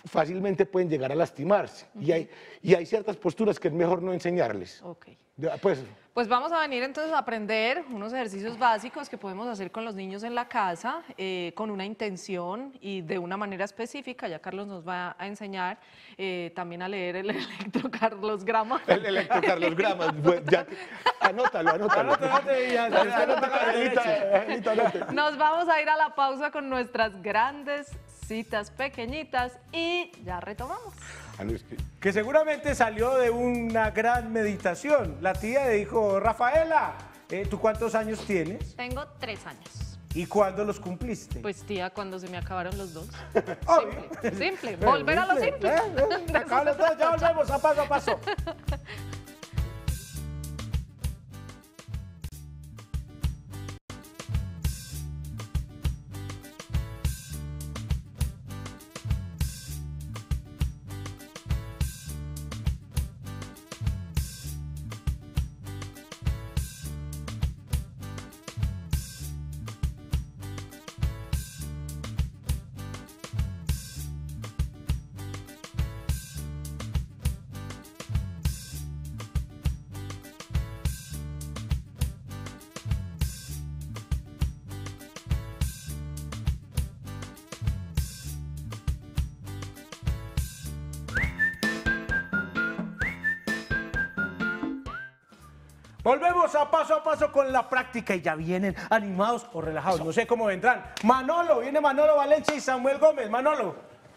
Speaker 3: fácilmente pueden llegar a lastimarse. y, hay, y hay ciertas posturas que es mejor no enseñarles. Okay. Pues,
Speaker 2: pues vamos a venir entonces a aprender unos ejercicios básicos que podemos hacer con los niños en la casa, eh, con una intención y de una manera específica. Ya Carlos nos va a enseñar eh, también a leer el [LAUGHS] electrocarlosgrama. El
Speaker 3: electrocarlosgrama. ya, anótalo, anótalo.
Speaker 2: Nos vamos a ir a la pausa con nuestras grandes citas pequeñitas y ya retomamos.
Speaker 1: Que seguramente salió de una gran meditación. La tía le dijo, Rafaela, eh, ¿tú cuántos años tienes?
Speaker 2: Tengo tres años.
Speaker 1: ¿Y cuándo los cumpliste?
Speaker 2: Pues tía, cuando se me acabaron los dos. [LAUGHS] simple, simple. Volver a lo simple. ¿eh?
Speaker 1: [LAUGHS] los dos, ya volvemos a paso a paso. [LAUGHS] Volvemos a paso a paso con la práctica y ya vienen animados o relajados. No sé cómo vendrán. Manolo, viene Manolo Valencia y Samuel Gómez. Manolo,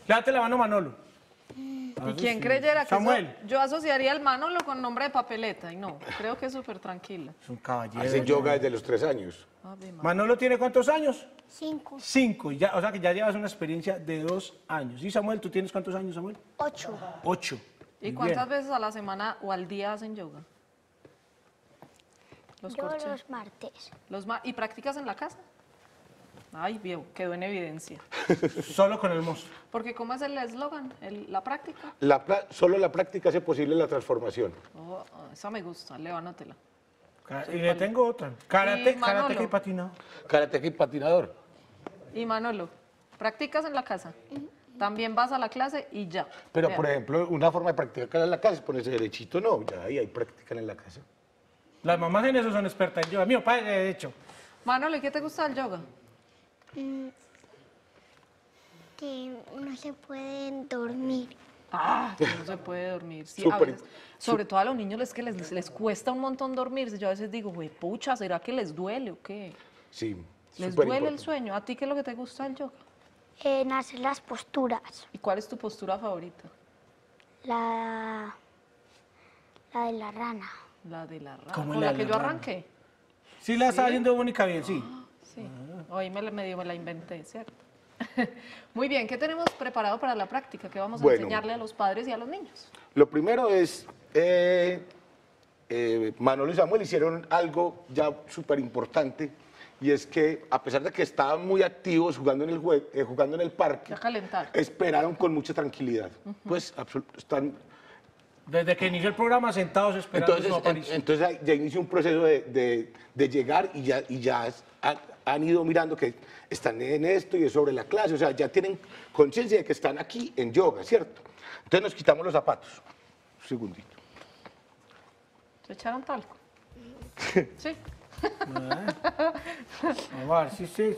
Speaker 1: levante la mano Manolo.
Speaker 2: ¿Y quién creyera que yo asociaría al Manolo con nombre de papeleta? Y no, creo que es súper tranquila.
Speaker 1: Es un caballero. Hace yoga desde los tres años. Ah, ¿Manolo tiene cuántos años? Cinco. Cinco, o sea que ya llevas una experiencia de dos años. ¿Y Samuel, tú tienes cuántos años, Samuel? Ocho. Ocho. ¿Y cuántas
Speaker 2: veces a la semana o al día hacen yoga?
Speaker 1: Los los
Speaker 2: martes. Los ¿Y practicas en la casa? Ay, viejo, quedó en evidencia.
Speaker 3: [LAUGHS] solo con el mozo.
Speaker 2: Porque ¿cómo es el eslogan? ¿La práctica?
Speaker 3: solo la práctica hace posible la transformación.
Speaker 2: Oh, oh esa me gusta, Leo,
Speaker 1: y le tengo otra. Karate, y karate y patinador. Karate y patinador.
Speaker 2: Y Manolo, ¿practicas en la casa? También vas a la clase y ya.
Speaker 3: Pero, por ejemplo, una forma de practicar en la casa es ponerse derechito, no, ya ahí hay práctica en la casa.
Speaker 1: Las mamás en eso son expertas en yoga. Mi papá, de hecho.
Speaker 2: Manolo, qué te gusta del yoga? Mm, que no se pueden dormir. Ah, no se puede dormir. sobre todo a los niños es que les, cuesta un montón dormirse. Yo a veces digo, güey, pucha, ¿será que les duele o qué?
Speaker 3: Sí. ¿Les duele el
Speaker 2: sueño? ¿A ti qué es lo que te gusta del yoga? En hacer las posturas. ¿Y cuál es tu postura favorita? La, la de la rana. La de la rana. ¿Con la, que yo arranqué?
Speaker 1: Sí, la está haciendo Mónica bien, sí.
Speaker 2: [GASPS] sí, hoy me, la inventé, ¿cierto? [LAUGHS] Muy bien, ¿qué tenemos preparado para la práctica? ¿Qué vamos a enseñarle a los padres y a los niños?
Speaker 3: Lo primero es, Manuel eh, eh, Manolo y Samuel hicieron algo ya súper importante y es que a pesar de que estaban muy activos jugando en el, eh, jugando en el parque, esperaron con mucha tranquilidad. Pues están
Speaker 1: desde que inició el programa, sentados esperando entonces, entonces
Speaker 3: ya inició un proceso de, llegar y ya, ya han, ido mirando que están en esto y es sobre la clase. O sea, ya tienen conciencia de que están aquí en yoga, ¿cierto? Entonces nos quitamos los zapatos. Un segundito.
Speaker 2: ¿Se echaron talco? [LAUGHS] sí. Eh,
Speaker 1: vamos sí, sí.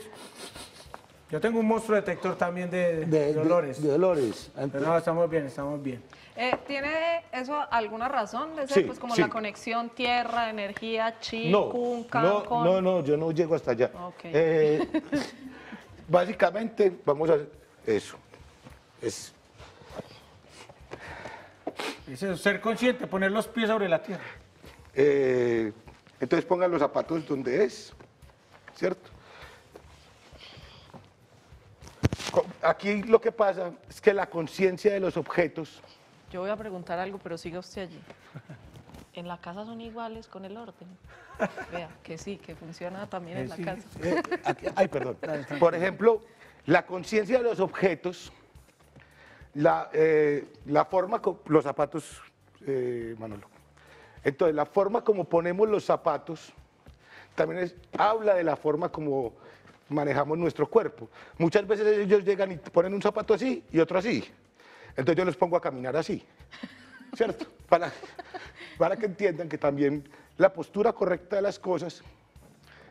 Speaker 1: Yo tengo un monstruo detector también de, dolores. De, dolores. Pero no, estamos bien, estamos bien.
Speaker 2: Eh, ¿Tiene eso alguna razón? De pues como la conexión tierra, energía, chi, no, no, no,
Speaker 3: no, yo no llego hasta allá. Eh, [LAUGHS] básicamente, vamos a hacer eso. Es...
Speaker 1: ser consciente, poner los pies sobre la tierra.
Speaker 3: Eh, entonces pongan los zapatos donde es, ¿cierto? Aquí lo que pasa es que la conciencia de los objetos
Speaker 2: yo voy a preguntar algo, pero siga usted allí. En la casa son iguales con el orden. Vea, que sí, que funciona también en eh, la casa. Eh,
Speaker 3: ay, perdón. Por ejemplo, la conciencia de los objetos, la, eh, la forma, los zapatos, eh, Manolo. Entonces, la forma como ponemos los zapatos también habla de la forma como manejamos nuestro cuerpo. Muchas veces ellos llegan y ponen un zapato así y otro así. Entonces yo los pongo a caminar así, ¿cierto? Para, para que entiendan que también la postura correcta de las cosas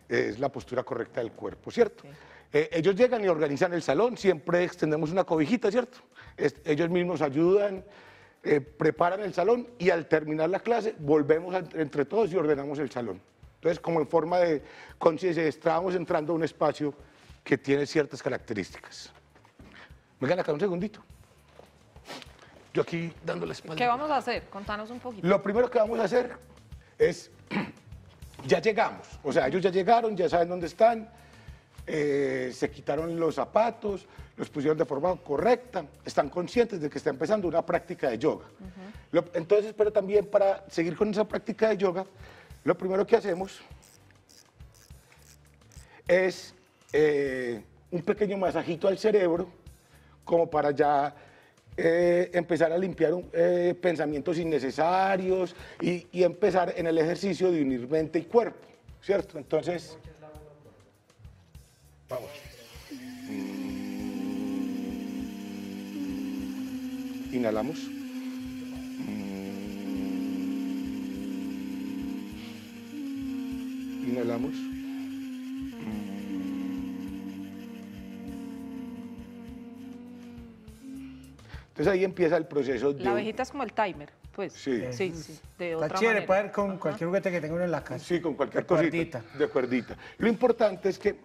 Speaker 3: es la postura correcta del cuerpo, ¿cierto? Eh, ellos llegan y organizan el salón, siempre extendemos una cobijita, ¿cierto? ellos mismos ayudan, eh, preparan el salón y al terminar la clase volvemos entre todos y ordenamos el salón. Entonces, como en forma de conciencia, estábamos entrando a un espacio que tiene ciertas características. Vengan acá un segundito. Yo aquí dando la espalda. ¿Qué
Speaker 2: vamos a hacer? Contanos un poquito. Lo
Speaker 3: primero que vamos a hacer es, [CLEARS THROAT] ya llegamos, o sea, ellos ya llegaron, ya saben dónde están, eh, se quitaron los zapatos, los pusieron de forma correcta, están conscientes de que está empezando una práctica de yoga. entonces, pero también para seguir con esa práctica de yoga, lo primero que hacemos es eh, un pequeño masajito al cerebro, como para ya eh, empezar a limpiar eh, pensamientos innecesarios y, empezar en el ejercicio de unir mente y cuerpo, ¿cierto? Entonces, vamos. Inhalamos. Inhalamos. Entonces ahí empieza el proceso de... La abejita
Speaker 2: es como el timer,
Speaker 3: pues. Sí. Sí,
Speaker 2: de otra manera. chévere
Speaker 1: puede ir con cualquier juguete
Speaker 3: que tenga uno en la casa. Sí, con cualquier de cosita. Cuerdita. De cuerdita. Lo importante es que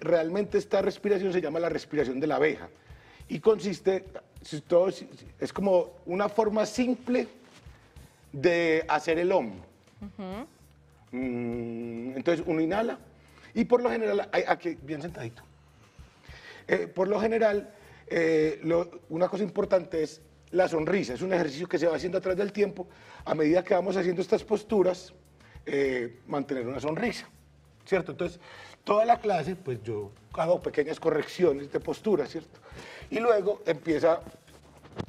Speaker 3: realmente esta respiración se llama la respiración de la abeja. Y consiste, si todo es como una forma simple de hacer el OM. Mm, entonces uno inhala y por lo general, aquí bien sentadito, eh, por lo general eh, una cosa importante es la sonrisa. Es un ejercicio que se va haciendo a través del tiempo. A medida que vamos haciendo estas posturas, eh, mantener una sonrisa. ¿Cierto? Entonces, toda la clase, pues yo hago pequeñas correcciones de postura, ¿cierto? Y luego empieza,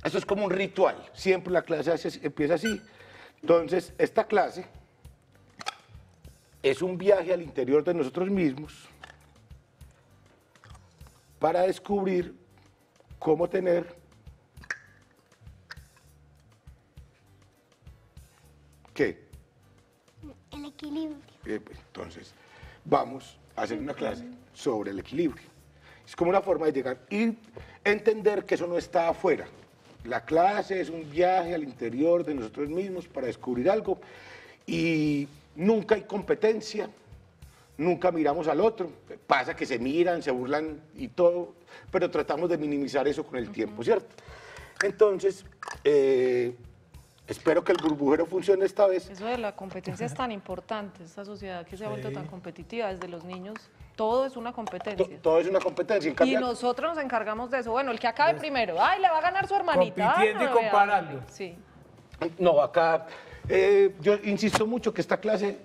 Speaker 3: esto es como un ritual, siempre la clase empieza así. Entonces, esta clase es un viaje al interior de nosotros mismos para descubrir cómo tener ¿qué?
Speaker 4: El equilibrio.
Speaker 3: Eh, pues, entonces, vamos a hacer una clase sobre el equilibrio. Es como una forma de llegar y entender que eso no está afuera. La clase es un viaje al interior de nosotros mismos para descubrir algo y nunca hay competencia, nunca miramos al otro. Pasa que se miran, se burlan y todo, pero tratamos de minimizar eso con el tiempo, ¿cierto? Entonces, eh, espero que el burbujero funcione esta vez. Eso de la competencia es
Speaker 2: tan importante, esta sociedad que se ha vuelto tan competitiva desde los niños. Todo es una competencia.
Speaker 3: todo es una competencia. y
Speaker 2: nosotros nos encargamos de eso. Bueno, el que acabe pues, primero. Ay, le va a ganar su hermanita. Compitiendo y
Speaker 3: comparando. sí. No, acá eh, yo insisto mucho que esta clase,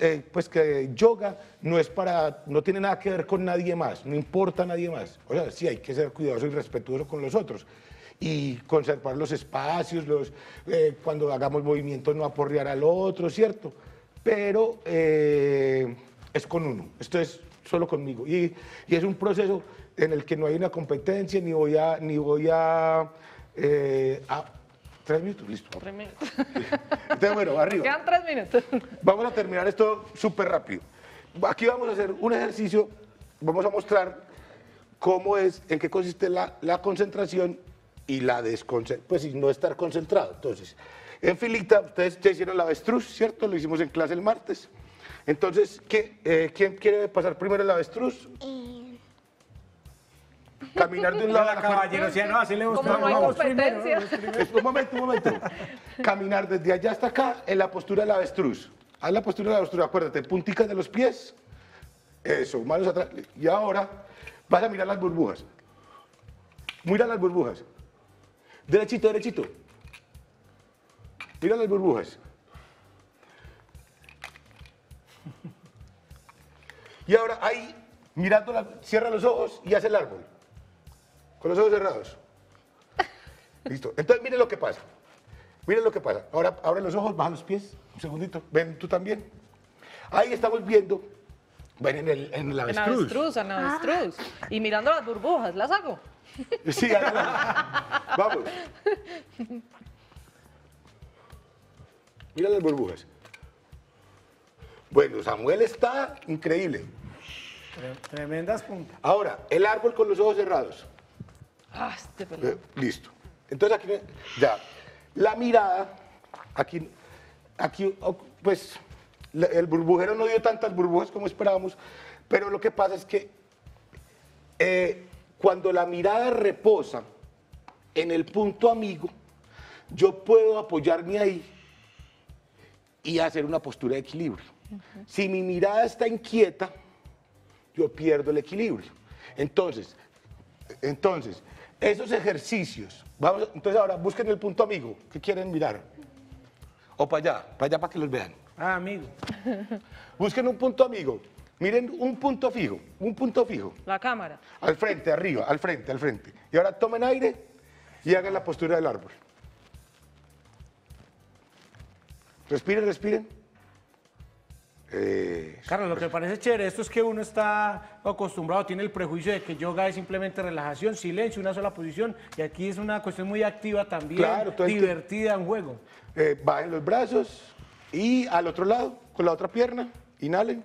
Speaker 3: eh, pues que yoga no es para, no tiene nada que ver con nadie más, no importa nadie más. O sea, sí hay que ser cuidadoso y respetuoso con los otros y conservar los espacios, los, eh, cuando hagamos movimiento no aporrear al otro, ¿cierto? Pero es con uno, esto es solo conmigo y, y, es un proceso en el que no hay una competencia ni voy a, ni voy a Tres minutos, listo. Tres [LAUGHS] minutos. Entonces, bueno, arriba.
Speaker 2: Quedan tres minutos.
Speaker 3: Vamos a terminar esto súper rápido. Aquí vamos a hacer un ejercicio, vamos a mostrar cómo es, en qué consiste la, la concentración y la desconcentración, pues y no estar concentrado. Entonces, en filita, ustedes ya hicieron la avestruz, ¿cierto? Lo hicimos en clase el martes. Entonces, eh, ¿quién, quiere pasar primero el avestruz? Eh, Caminar de un lado a no, así le gusta. Pues, un momento, un momento. Caminar desde allá hasta acá en la postura de la avestruz. Haz la postura de la avestruz, acuérdate, puntica de los pies. Eso, manos atrás. Y ahora vas a mirar las burbujas. Mira las burbujas. Derechito, derechito. Mira las burbujas. Y ahora ahí, mirando, la, cierra los ojos y hace el árbol. Con los ojos cerrados. [LAUGHS] Listo. Entonces, miren lo que pasa. Miren lo que pasa. Ahora abren los ojos, bajan los pies. Un segundito. Ven tú también. Ahí estamos viendo. Ven en el, en el avestruz.
Speaker 2: En avestruz. Y mirando las burbujas, ¿las hago? [LAUGHS]
Speaker 3: Sí, vamos. Mira las burbujas. Bueno, Samuel está increíble.
Speaker 1: Tremendas puntas.
Speaker 3: Ahora, el árbol con los ojos cerrados. Ah, este eh, listo. Entonces aquí, ya, la mirada, aquí, aquí oh, pues el burbujero no dio tantas burbujas como esperábamos, pero lo que pasa es que eh, cuando la mirada reposa en el punto amigo, yo puedo apoyarme ahí y hacer una postura de equilibrio. Si mi mirada está inquieta, yo pierdo el equilibrio. Entonces, entonces, esos ejercicios. Vamos, entonces ahora busquen el punto amigo. que quieren mirar? O para allá, para allá para que los vean. Ah, amigo. [LAUGHS] Busquen un punto amigo. Miren un punto fijo, un punto fijo. La cámara. Al frente, arriba, al frente, al frente. Y ahora tomen aire y hagan la postura del árbol. Respiren, respiren. Eh,
Speaker 1: Carlos, lo que parece chévere esto es que uno está acostumbrado, tiene el prejuicio de que yoga es simplemente relajación, silencio, una sola posición, y aquí es una cuestión muy activa también,
Speaker 3: divertida eh, en juego. bajen los brazos y al otro lado, con la otra pierna, inhalen.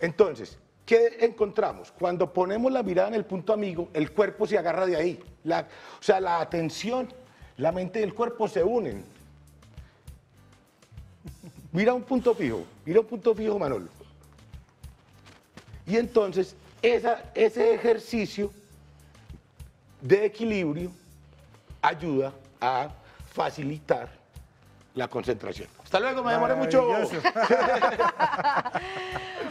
Speaker 3: Entonces, ¿qué encontramos? Cuando ponemos la mirada en el punto amigo, el cuerpo se agarra de ahí. o sea, la atención, la mente y el cuerpo se unen mira un punto fijo, mira un punto fijo, Manolo. Y entonces, ese ejercicio de equilibrio ayuda a facilitar la concentración. Hasta luego, me demoré mucho. [LAUGHS]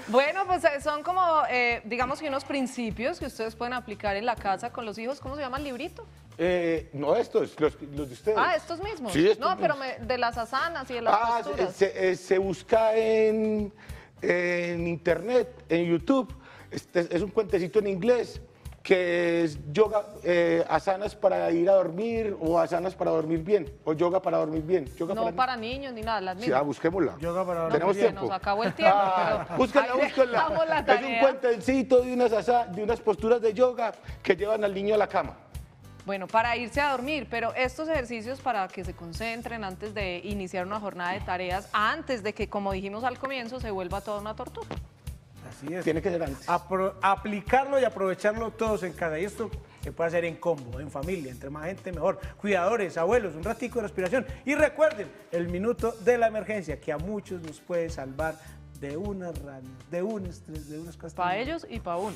Speaker 2: bueno, pues eh, son como, eh, digamos que unos principios que ustedes pueden aplicar en la casa con los hijos. ¿Cómo se llama el librito?
Speaker 3: Eh, no estos, los, de ustedes. Ah, estos
Speaker 2: mismos. Sí, estos no, pero de las asanas y de las ah, posturas.
Speaker 3: Se, eh, se, busca en, en internet, en YouTube. Este es un cuentecito en inglés que es yoga, eh, asanas para ir a dormir o asanas para dormir bien, o yoga para dormir bien. no
Speaker 2: para, niños. ni nada, las mismas. Sí, ah, busquémosla. Yoga para dormir bien. Tenemos tiempo. Nos acabó el tiempo. Ah, pero búsquenla, búsquenla. Es un
Speaker 3: cuentecito de unas, de unas posturas de yoga que llevan al niño a la cama.
Speaker 2: Bueno, para irse a dormir, pero estos ejercicios para que se concentren antes de iniciar una jornada de tareas, antes de que, como dijimos al comienzo, se vuelva toda una tortura.
Speaker 1: Así es. Tiene que ser antes. aplicarlo y aprovecharlo todos en casa. Y esto se puede hacer en combo, en familia, entre más gente mejor. Cuidadores, abuelos, un ratico de respiración. Y recuerden, el minuto de la emergencia, que a muchos nos puede salvar de unas rana, de un estrés, de unas castañas.
Speaker 2: Para ellos y para uno.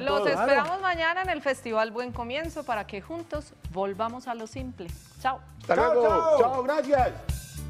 Speaker 1: los esperamos
Speaker 2: mañana en el Festival Buen Comienzo para que juntos volvamos a lo simple.
Speaker 3: Chao. Chao, chao gracias.